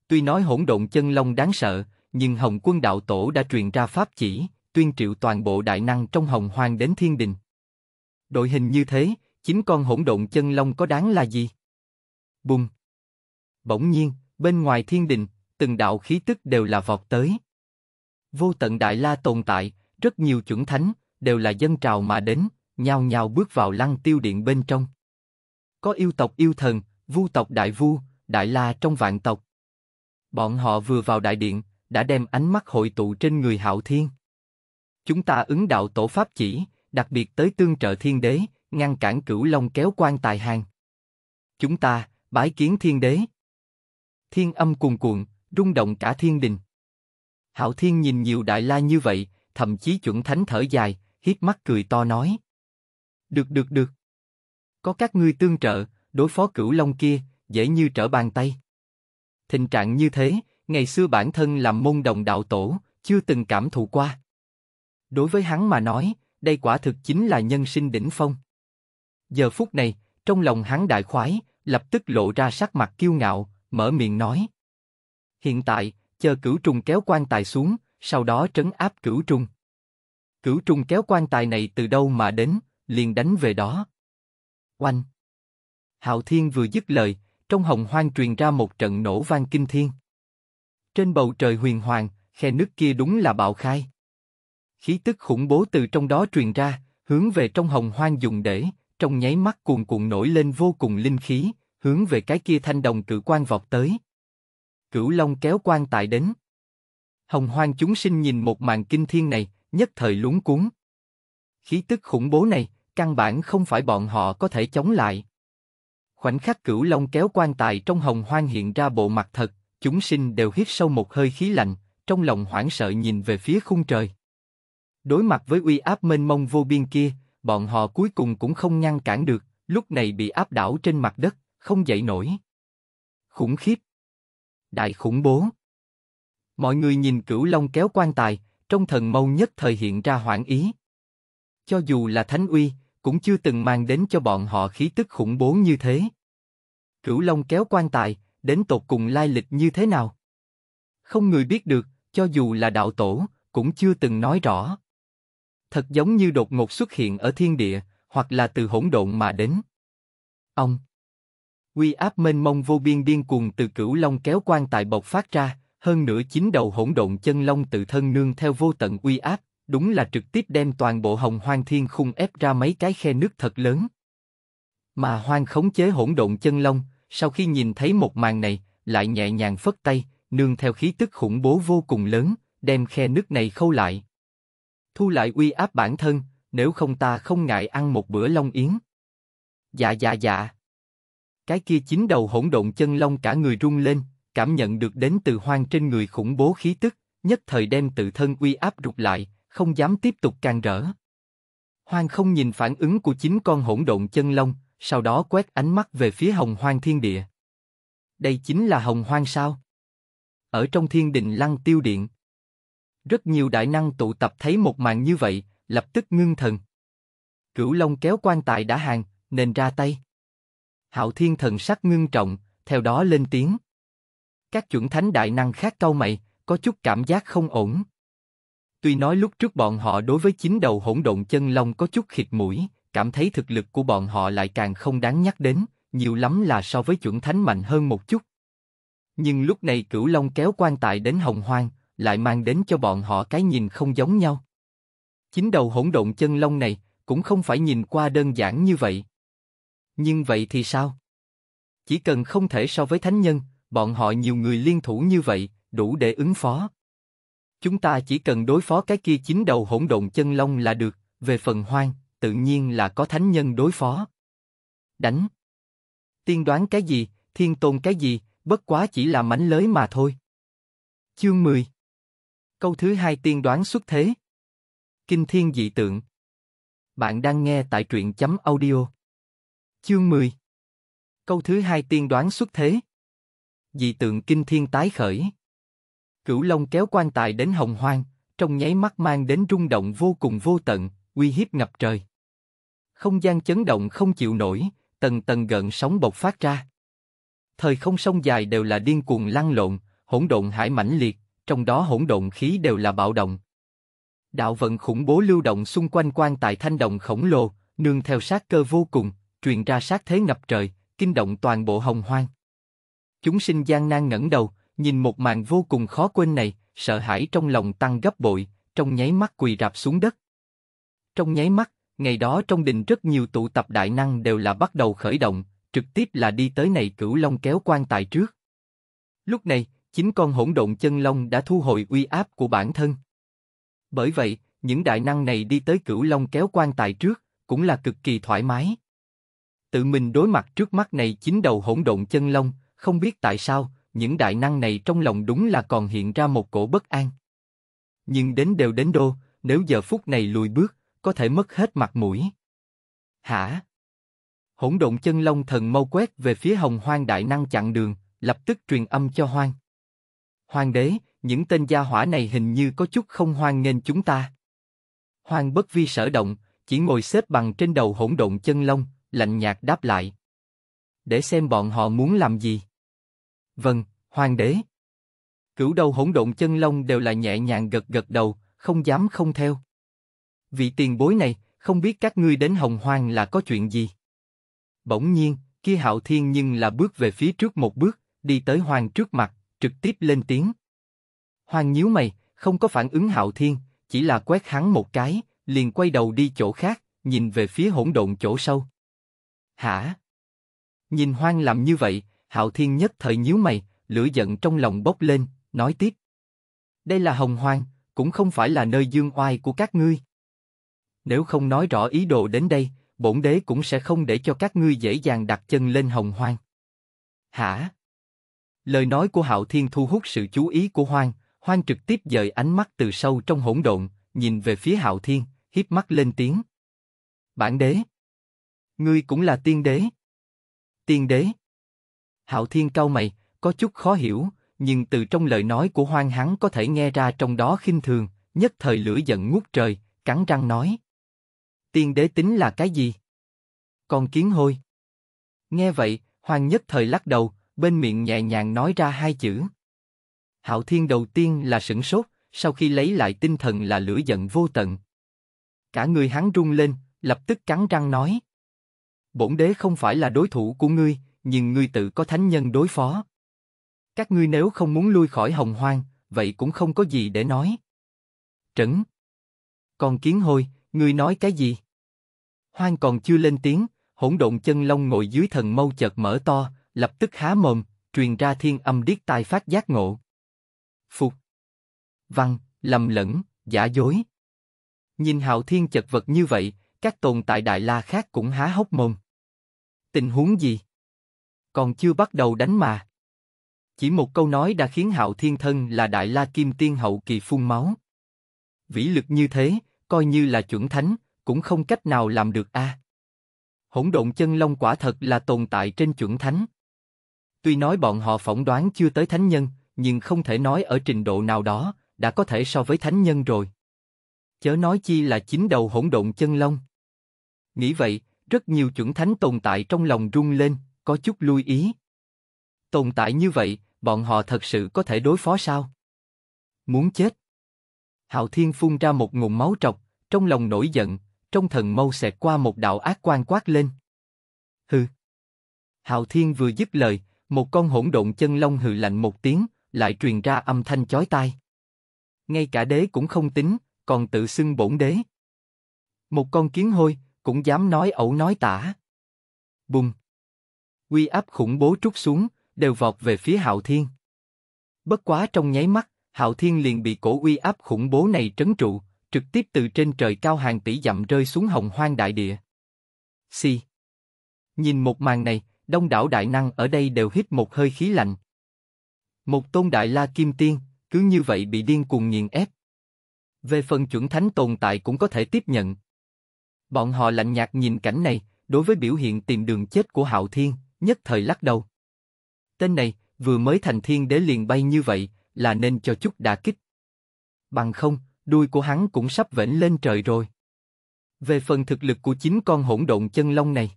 Tuy nói hỗn độn chân long đáng sợ, nhưng Hồng Quân đạo tổ đã truyền ra pháp chỉ, tuyên triệu toàn bộ đại năng trong Hồng Hoang đến thiên đình đội hình như thế, chín con hỗn độn chân long có đáng là gì? Bùng! Bỗng nhiên, bên ngoài thiên đình, từng đạo khí tức đều là vọt tới. Vô tận đại la tồn tại, rất nhiều chuẩn thánh, đều là dân trào mà đến, nhao nhao bước vào lăng tiêu điện bên trong. Có yêu tộc yêu thần, vu tộc đại vu, đại la trong vạn tộc. Bọn họ vừa vào đại điện, đã đem ánh mắt hội tụ trên người hạo thiên. Chúng ta ứng đạo tổ pháp chỉ, đặc biệt tới tương trợ thiên đế, ngăn cản cửu long kéo quan tài hàng. Chúng ta, bái kiến thiên đế. Thiên âm cuồn cuộn, rung động cả thiên đình. Hạo thiên nhìn nhiều đại la như vậy, thậm chí chuẩn thánh thở dài, hít mắt cười to nói. Được được được. Có các ngươi tương trợ, đối phó cửu long kia, dễ như trở bàn tay. Tình trạng như thế, ngày xưa bản thân làm môn đồng đạo tổ, chưa từng cảm thụ qua. Đối với hắn mà nói, đây quả thực chính là nhân sinh đỉnh phong. Giờ phút này, trong lòng hắn đại khoái, lập tức lộ ra sắc mặt kiêu ngạo, mở miệng nói. Hiện tại, chờ cửu trùng kéo quan tài xuống, sau đó trấn áp cửu trùng. Cửu trùng kéo quan tài này từ đâu mà đến, liền đánh về đó. Oanh! Hạo Thiên vừa dứt lời, trong hồng hoang truyền ra một trận nổ vang kinh thiên. Trên bầu trời huyền hoàng, khe nước kia đúng là bạo khai khí tức khủng bố từ trong đó truyền ra, hướng về trong hồng hoang dùng để, trong nháy mắt cuồn cuộn nổi lên vô cùng linh khí, hướng về cái kia thanh đồng cử quan vọt tới. Cửu Long kéo quan tài đến. Hồng hoang chúng sinh nhìn một màn kinh thiên này, nhất thời lúng cuốn. Khí tức khủng bố này, căn bản không phải bọn họ có thể chống lại. Khoảnh khắc cửu long kéo quan tài trong hồng hoang hiện ra bộ mặt thật, chúng sinh đều hít sâu một hơi khí lạnh, trong lòng hoảng sợ nhìn về phía khung trời. Đối mặt với uy áp mênh mông vô biên kia, bọn họ cuối cùng cũng không ngăn cản được, lúc này bị áp đảo trên mặt đất, không dậy nổi. Khủng khiếp. Đại khủng bố. Mọi người nhìn cửu long kéo quan tài, trong thần mâu nhất thời hiện ra hoảng ý. Cho dù là thánh uy, cũng chưa từng mang đến cho bọn họ khí tức khủng bố như thế. Cửu long kéo quan tài, đến tột cùng lai lịch như thế nào? Không người biết được, cho dù là đạo tổ, cũng chưa từng nói rõ thật giống như đột ngột xuất hiện ở thiên địa, hoặc là từ hỗn độn mà đến. Ông Quy áp mênh mông vô biên điên cuồng từ cửu long kéo quan tài bộc phát ra, hơn nữa chín đầu hỗn độn chân long tự thân nương theo vô tận uy áp, đúng là trực tiếp đem toàn bộ hồng hoang thiên khung ép ra mấy cái khe nước thật lớn. Mà hoang khống chế hỗn độn chân long, sau khi nhìn thấy một màn này, lại nhẹ nhàng phất tay, nương theo khí tức khủng bố vô cùng lớn, đem khe nước này khâu lại thu lại uy áp bản thân, nếu không ta không ngại ăn một bữa long yến. Dạ dạ dạ. Cái kia chín đầu hỗn độn chân long cả người rung lên, cảm nhận được đến từ hoang trên người khủng bố khí tức, nhất thời đem tự thân uy áp rụt lại, không dám tiếp tục càng rỡ. Hoang không nhìn phản ứng của chín con hỗn độn chân long, sau đó quét ánh mắt về phía hồng hoang thiên địa. Đây chính là hồng hoang sao? Ở trong thiên đình lăng tiêu điện, rất nhiều đại năng tụ tập thấy một màn như vậy, lập tức ngưng thần. Cửu Long kéo quan tài đã hàng, nên ra tay. Hạo Thiên thần sắc ngưng trọng, theo đó lên tiếng. Các chuẩn thánh đại năng khác cau mày, có chút cảm giác không ổn. Tuy nói lúc trước bọn họ đối với chín đầu hỗn độn chân long có chút khịt mũi, cảm thấy thực lực của bọn họ lại càng không đáng nhắc đến, nhiều lắm là so với chuẩn thánh mạnh hơn một chút. Nhưng lúc này cửu long kéo quan tài đến hồng hoang, lại mang đến cho bọn họ cái nhìn không giống nhau. Chính đầu hỗn độn chân long này cũng không phải nhìn qua đơn giản như vậy. Nhưng vậy thì sao? Chỉ cần không thể so với thánh nhân, bọn họ nhiều người liên thủ như vậy, đủ để ứng phó. Chúng ta chỉ cần đối phó cái kia chín đầu hỗn độn chân long là được, về phần hoang, tự nhiên là có thánh nhân đối phó. Đánh. Tiên đoán cái gì, thiên tôn cái gì, bất quá chỉ là mảnh lới mà thôi. Chương 10 Câu thứ hai tiên đoán xuất thế. Kinh thiên dị tượng. Bạn đang nghe tại truyện chấm audio. Chương 10. Câu thứ hai tiên đoán xuất thế. Dị tượng kinh thiên tái khởi. Cửu Long kéo quan tài đến hồng hoang, trong nháy mắt mang đến rung động vô cùng vô tận, uy hiếp ngập trời. Không gian chấn động không chịu nổi, tầng tầng gợn sóng bộc phát ra. Thời không sông dài đều là điên cuồng lăn lộn, hỗn độn hải mãnh liệt, trong đó hỗn độn khí đều là bạo động. Đạo vận khủng bố lưu động xung quanh quan tài thanh động khổng lồ, nương theo sát cơ vô cùng, truyền ra sát thế ngập trời, kinh động toàn bộ hồng hoang. Chúng sinh gian nan ngẩng đầu, nhìn một màn vô cùng khó quên này, sợ hãi trong lòng tăng gấp bội, trong nháy mắt quỳ rạp xuống đất. Trong nháy mắt, ngày đó trong đình rất nhiều tụ tập đại năng đều là bắt đầu khởi động, trực tiếp là đi tới này cửu long kéo quan tài trước. Lúc này, chính con hỗn độn chân long đã thu hồi uy áp của bản thân. Bởi vậy, những đại năng này đi tới cửu long kéo quan tài trước, cũng là cực kỳ thoải mái. Tự mình đối mặt trước mắt này chính đầu hỗn độn chân long, không biết tại sao, những đại năng này trong lòng đúng là còn hiện ra một cổ bất an. Nhưng đến đều đến đô, nếu giờ phút này lùi bước, có thể mất hết mặt mũi. Hả? Hỗn độn chân long thần mau quét về phía hồng hoang đại năng chặn đường, lập tức truyền âm cho hoang. Hoàng đế, những tên gia hỏa này hình như có chút không hoan nghênh chúng ta. Hoàng bất vi sở động, chỉ ngồi xếp bằng trên đầu hỗn độn chân lông, lạnh nhạt đáp lại. Để xem bọn họ muốn làm gì. Vâng, Hoàng đế. Cửu đầu hỗn độn chân lông đều là nhẹ nhàng gật gật đầu, không dám không theo. Vị tiền bối này, không biết các ngươi đến Hồng Hoang là có chuyện gì. Bỗng nhiên, kia Hạo Thiên nhưng là bước về phía trước một bước, đi tới Hoàng trước mặt, trực tiếp lên tiếng. Hoàng nhíu mày, không có phản ứng Hạo Thiên, chỉ là quét hắn một cái, liền quay đầu đi chỗ khác, nhìn về phía hỗn độn chỗ sâu. Hả? Nhìn Hoang làm như vậy, Hạo Thiên nhất thời nhíu mày, lửa giận trong lòng bốc lên, nói tiếp. Đây là Hồng Hoang, cũng không phải là nơi dương oai của các ngươi. Nếu không nói rõ ý đồ đến đây, bổn đế cũng sẽ không để cho các ngươi dễ dàng đặt chân lên Hồng Hoang. Hả? Lời nói của Hạo Thiên thu hút sự chú ý của Hoang, Hoang trực tiếp dời ánh mắt từ sâu trong hỗn độn, nhìn về phía Hạo Thiên, híp mắt lên tiếng. Bản đế. Ngươi cũng là tiên đế. Tiên đế. Hạo Thiên cau mày, có chút khó hiểu, nhưng từ trong lời nói của Hoang hắn có thể nghe ra trong đó khinh thường, nhất thời lửa giận ngút trời, cắn răng nói. Tiên đế tính là cái gì? Con kiến hôi. Nghe vậy, Hoàng nhất thời lắc đầu, bên miệng nhẹ nhàng nói ra hai chữ. Hạo Thiên đầu tiên là sửng sốt, sau khi lấy lại tinh thần là lửa giận vô tận. Cả người hắn rung lên, lập tức cắn răng nói. Bổn đế không phải là đối thủ của ngươi, nhưng ngươi tự có thánh nhân đối phó. Các ngươi nếu không muốn lui khỏi hồng hoang, vậy cũng không có gì để nói. Trấn. Còn kiến hôi, ngươi nói cái gì? Hoang còn chưa lên tiếng, hỗn độn chân long ngồi dưới thần mâu chợt mở to, lập tức há mồm, truyền ra thiên âm điếc tai phát giác ngộ. Phục. Văn, lầm lẫn, giả dối. Nhìn hạo thiên chật vật như vậy, các tồn tại đại la khác cũng há hốc mồm. Tình huống gì? Còn chưa bắt đầu đánh mà. Chỉ một câu nói đã khiến hạo thiên thân là đại la kim tiên hậu kỳ phun máu. Vĩ lực như thế, coi như là chuẩn thánh, cũng không cách nào làm được a. À. Hỗn độn chân long quả thật là tồn tại trên chuẩn thánh. Tuy nói bọn họ phỏng đoán chưa tới thánh nhân, nhưng không thể nói ở trình độ nào đó, đã có thể so với thánh nhân rồi. Chớ nói chi là chín đầu hỗn độn chân long. Nghĩ vậy, rất nhiều chuẩn thánh tồn tại trong lòng rung lên, có chút lui ý. Tồn tại như vậy, bọn họ thật sự có thể đối phó sao? Muốn chết. Hạo Thiên phun ra một ngụm máu trọc, trong lòng nổi giận, trong thần mâu xẹt qua một đạo ác quan quát lên. Hừ. Hạo Thiên vừa dứt lời, một con hỗn độn chân long hừ lạnh một tiếng, lại truyền ra âm thanh chói tai. Ngay cả đế cũng không tính, còn tự xưng bổn đế. Một con kiến hôi, cũng dám nói ẩu nói tả. Bùng! Quy áp khủng bố trút xuống, đều vọt về phía Hạo Thiên. Bất quá trong nháy mắt, Hạo Thiên liền bị cổ uy áp khủng bố này trấn trụ, trực tiếp từ trên trời cao hàng tỷ dặm rơi xuống hồng hoang đại địa. Si. Nhìn một màn này, đông đảo đại năng ở đây đều hít một hơi khí lạnh. Một tôn đại la kim tiên, cứ như vậy bị điên cuồng nghiền ép. Về phần chuẩn thánh tồn tại cũng có thể tiếp nhận. Bọn họ lạnh nhạt nhìn cảnh này, đối với biểu hiện tìm đường chết của Hạo Thiên, nhất thời lắc đầu. Tên này, vừa mới thành thiên đế liền bay như vậy, là nên cho chút đả kích. Bằng không, đuôi của hắn cũng sắp vểnh lên trời rồi. Về phần thực lực của chính con hỗn độn chân long này,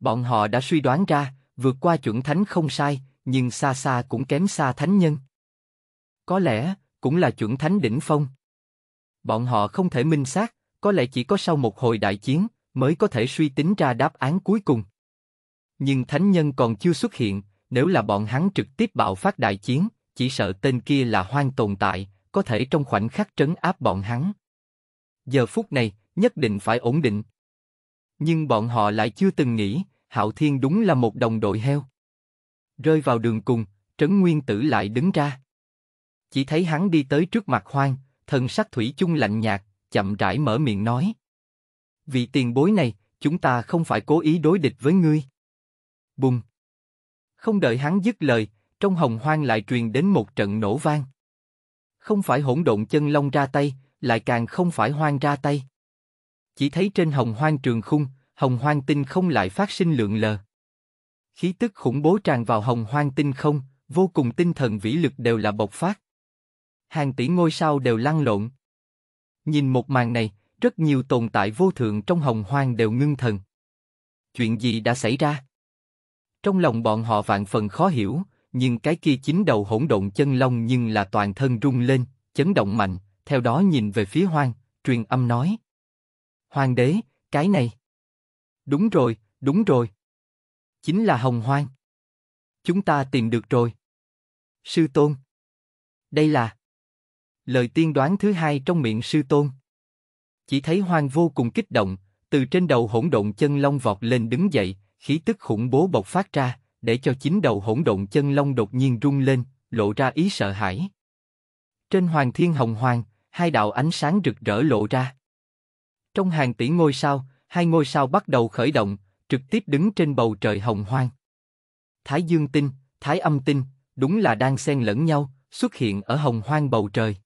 Bọn họ đã suy đoán ra, vượt qua chuẩn thánh không sai, nhưng xa xa cũng kém xa thánh nhân. Có lẽ, cũng là chuẩn thánh đỉnh phong. Bọn họ không thể minh xác, có lẽ chỉ có sau một hồi đại chiến, mới có thể suy tính ra đáp án cuối cùng. Nhưng thánh nhân còn chưa xuất hiện, nếu là bọn hắn trực tiếp bạo phát đại chiến, chỉ sợ tên kia là hoang tồn tại, có thể trong khoảnh khắc trấn áp bọn hắn. Giờ phút này, nhất định phải ổn định. Nhưng bọn họ lại chưa từng nghĩ, Hạo Thiên đúng là một đồng đội heo. Rơi vào đường cùng, Trấn Nguyên Tử lại đứng ra. Chỉ thấy hắn đi tới trước mặt Hoang, thần sắc thủy chung lạnh nhạt, chậm rãi mở miệng nói. vì tiền bối này, chúng ta không phải cố ý đối địch với ngươi. Bùng! Không đợi hắn dứt lời, trong hồng hoang lại truyền đến một trận nổ vang. Không phải hỗn độn chân long ra tay, lại càng không phải hoang ra tay. Chỉ thấy trên hồng hoang trường khung, hồng hoang tinh không lại phát sinh lượng lờ. Khí tức khủng bố tràn vào hồng hoang tinh không, vô cùng tinh thần vĩ lực đều là bộc phát. Hàng tỷ ngôi sao đều lăn lộn. Nhìn một màn này, rất nhiều tồn tại vô thượng trong hồng hoang đều ngưng thần. Chuyện gì đã xảy ra? Trong lòng bọn họ vạn phần khó hiểu, nhưng cái kia chính đầu hỗn độn chân long nhưng là toàn thân rung lên, chấn động mạnh, theo đó nhìn về phía hoang, truyền âm nói. Hoàng đế, cái này. Đúng rồi, đúng rồi. Chính là hồng hoang. Chúng ta tìm được rồi. Sư tôn. Đây là lời tiên đoán thứ hai trong miệng sư tôn. Chỉ thấy hoang vô cùng kích động, từ trên đầu hỗn độn chân long vọt lên đứng dậy, khí tức khủng bố bộc phát ra, để cho chính đầu hỗn độn chân long đột nhiên rung lên, lộ ra ý sợ hãi. Trên hoàng thiên hồng hoàng, hai đạo ánh sáng rực rỡ lộ ra. Trong hàng tỷ ngôi sao, hai ngôi sao bắt đầu khởi động, trực tiếp đứng trên bầu trời hồng hoang. Thái Dương tinh, Thái Âm tinh, đúng là đang xen lẫn nhau, xuất hiện ở hồng hoang bầu trời.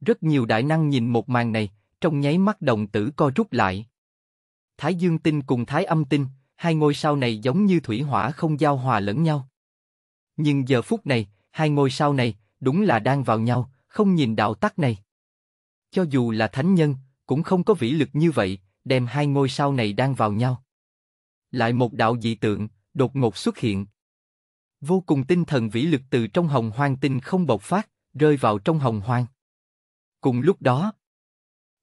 Rất nhiều đại năng nhìn một màn này, trong nháy mắt đồng tử co rút lại. Thái Dương tinh cùng Thái Âm tinh, hai ngôi sao này giống như thủy hỏa không giao hòa lẫn nhau. Nhưng giờ phút này, hai ngôi sao này đúng là đang vào nhau, không nhìn đạo tắc này. Cho dù là thánh nhân, cũng không có vĩ lực như vậy, đem hai ngôi sao này đang vào nhau. Lại một đạo dị tượng, đột ngột xuất hiện. Vô cùng tinh thần vĩ lực từ trong hồng hoang tinh không bộc phát, rơi vào trong hồng hoang. Cùng lúc đó,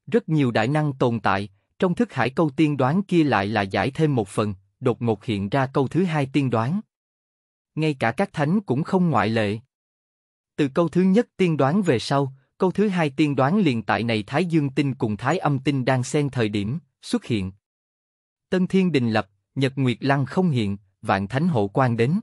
rất nhiều đại năng tồn tại, trong thức hải câu tiên đoán kia lại là giải thêm một phần, đột ngột hiện ra câu thứ hai tiên đoán. Ngay cả các thánh cũng không ngoại lệ. Từ câu thứ nhất tiên đoán về sau, Câu thứ hai tiên đoán liền tại này Thái Dương tinh cùng Thái Âm tinh đang xen thời điểm, xuất hiện. Tân Thiên Đình lập, Nhật Nguyệt Lăng không hiện, Vạn Thánh Hộ quan đến.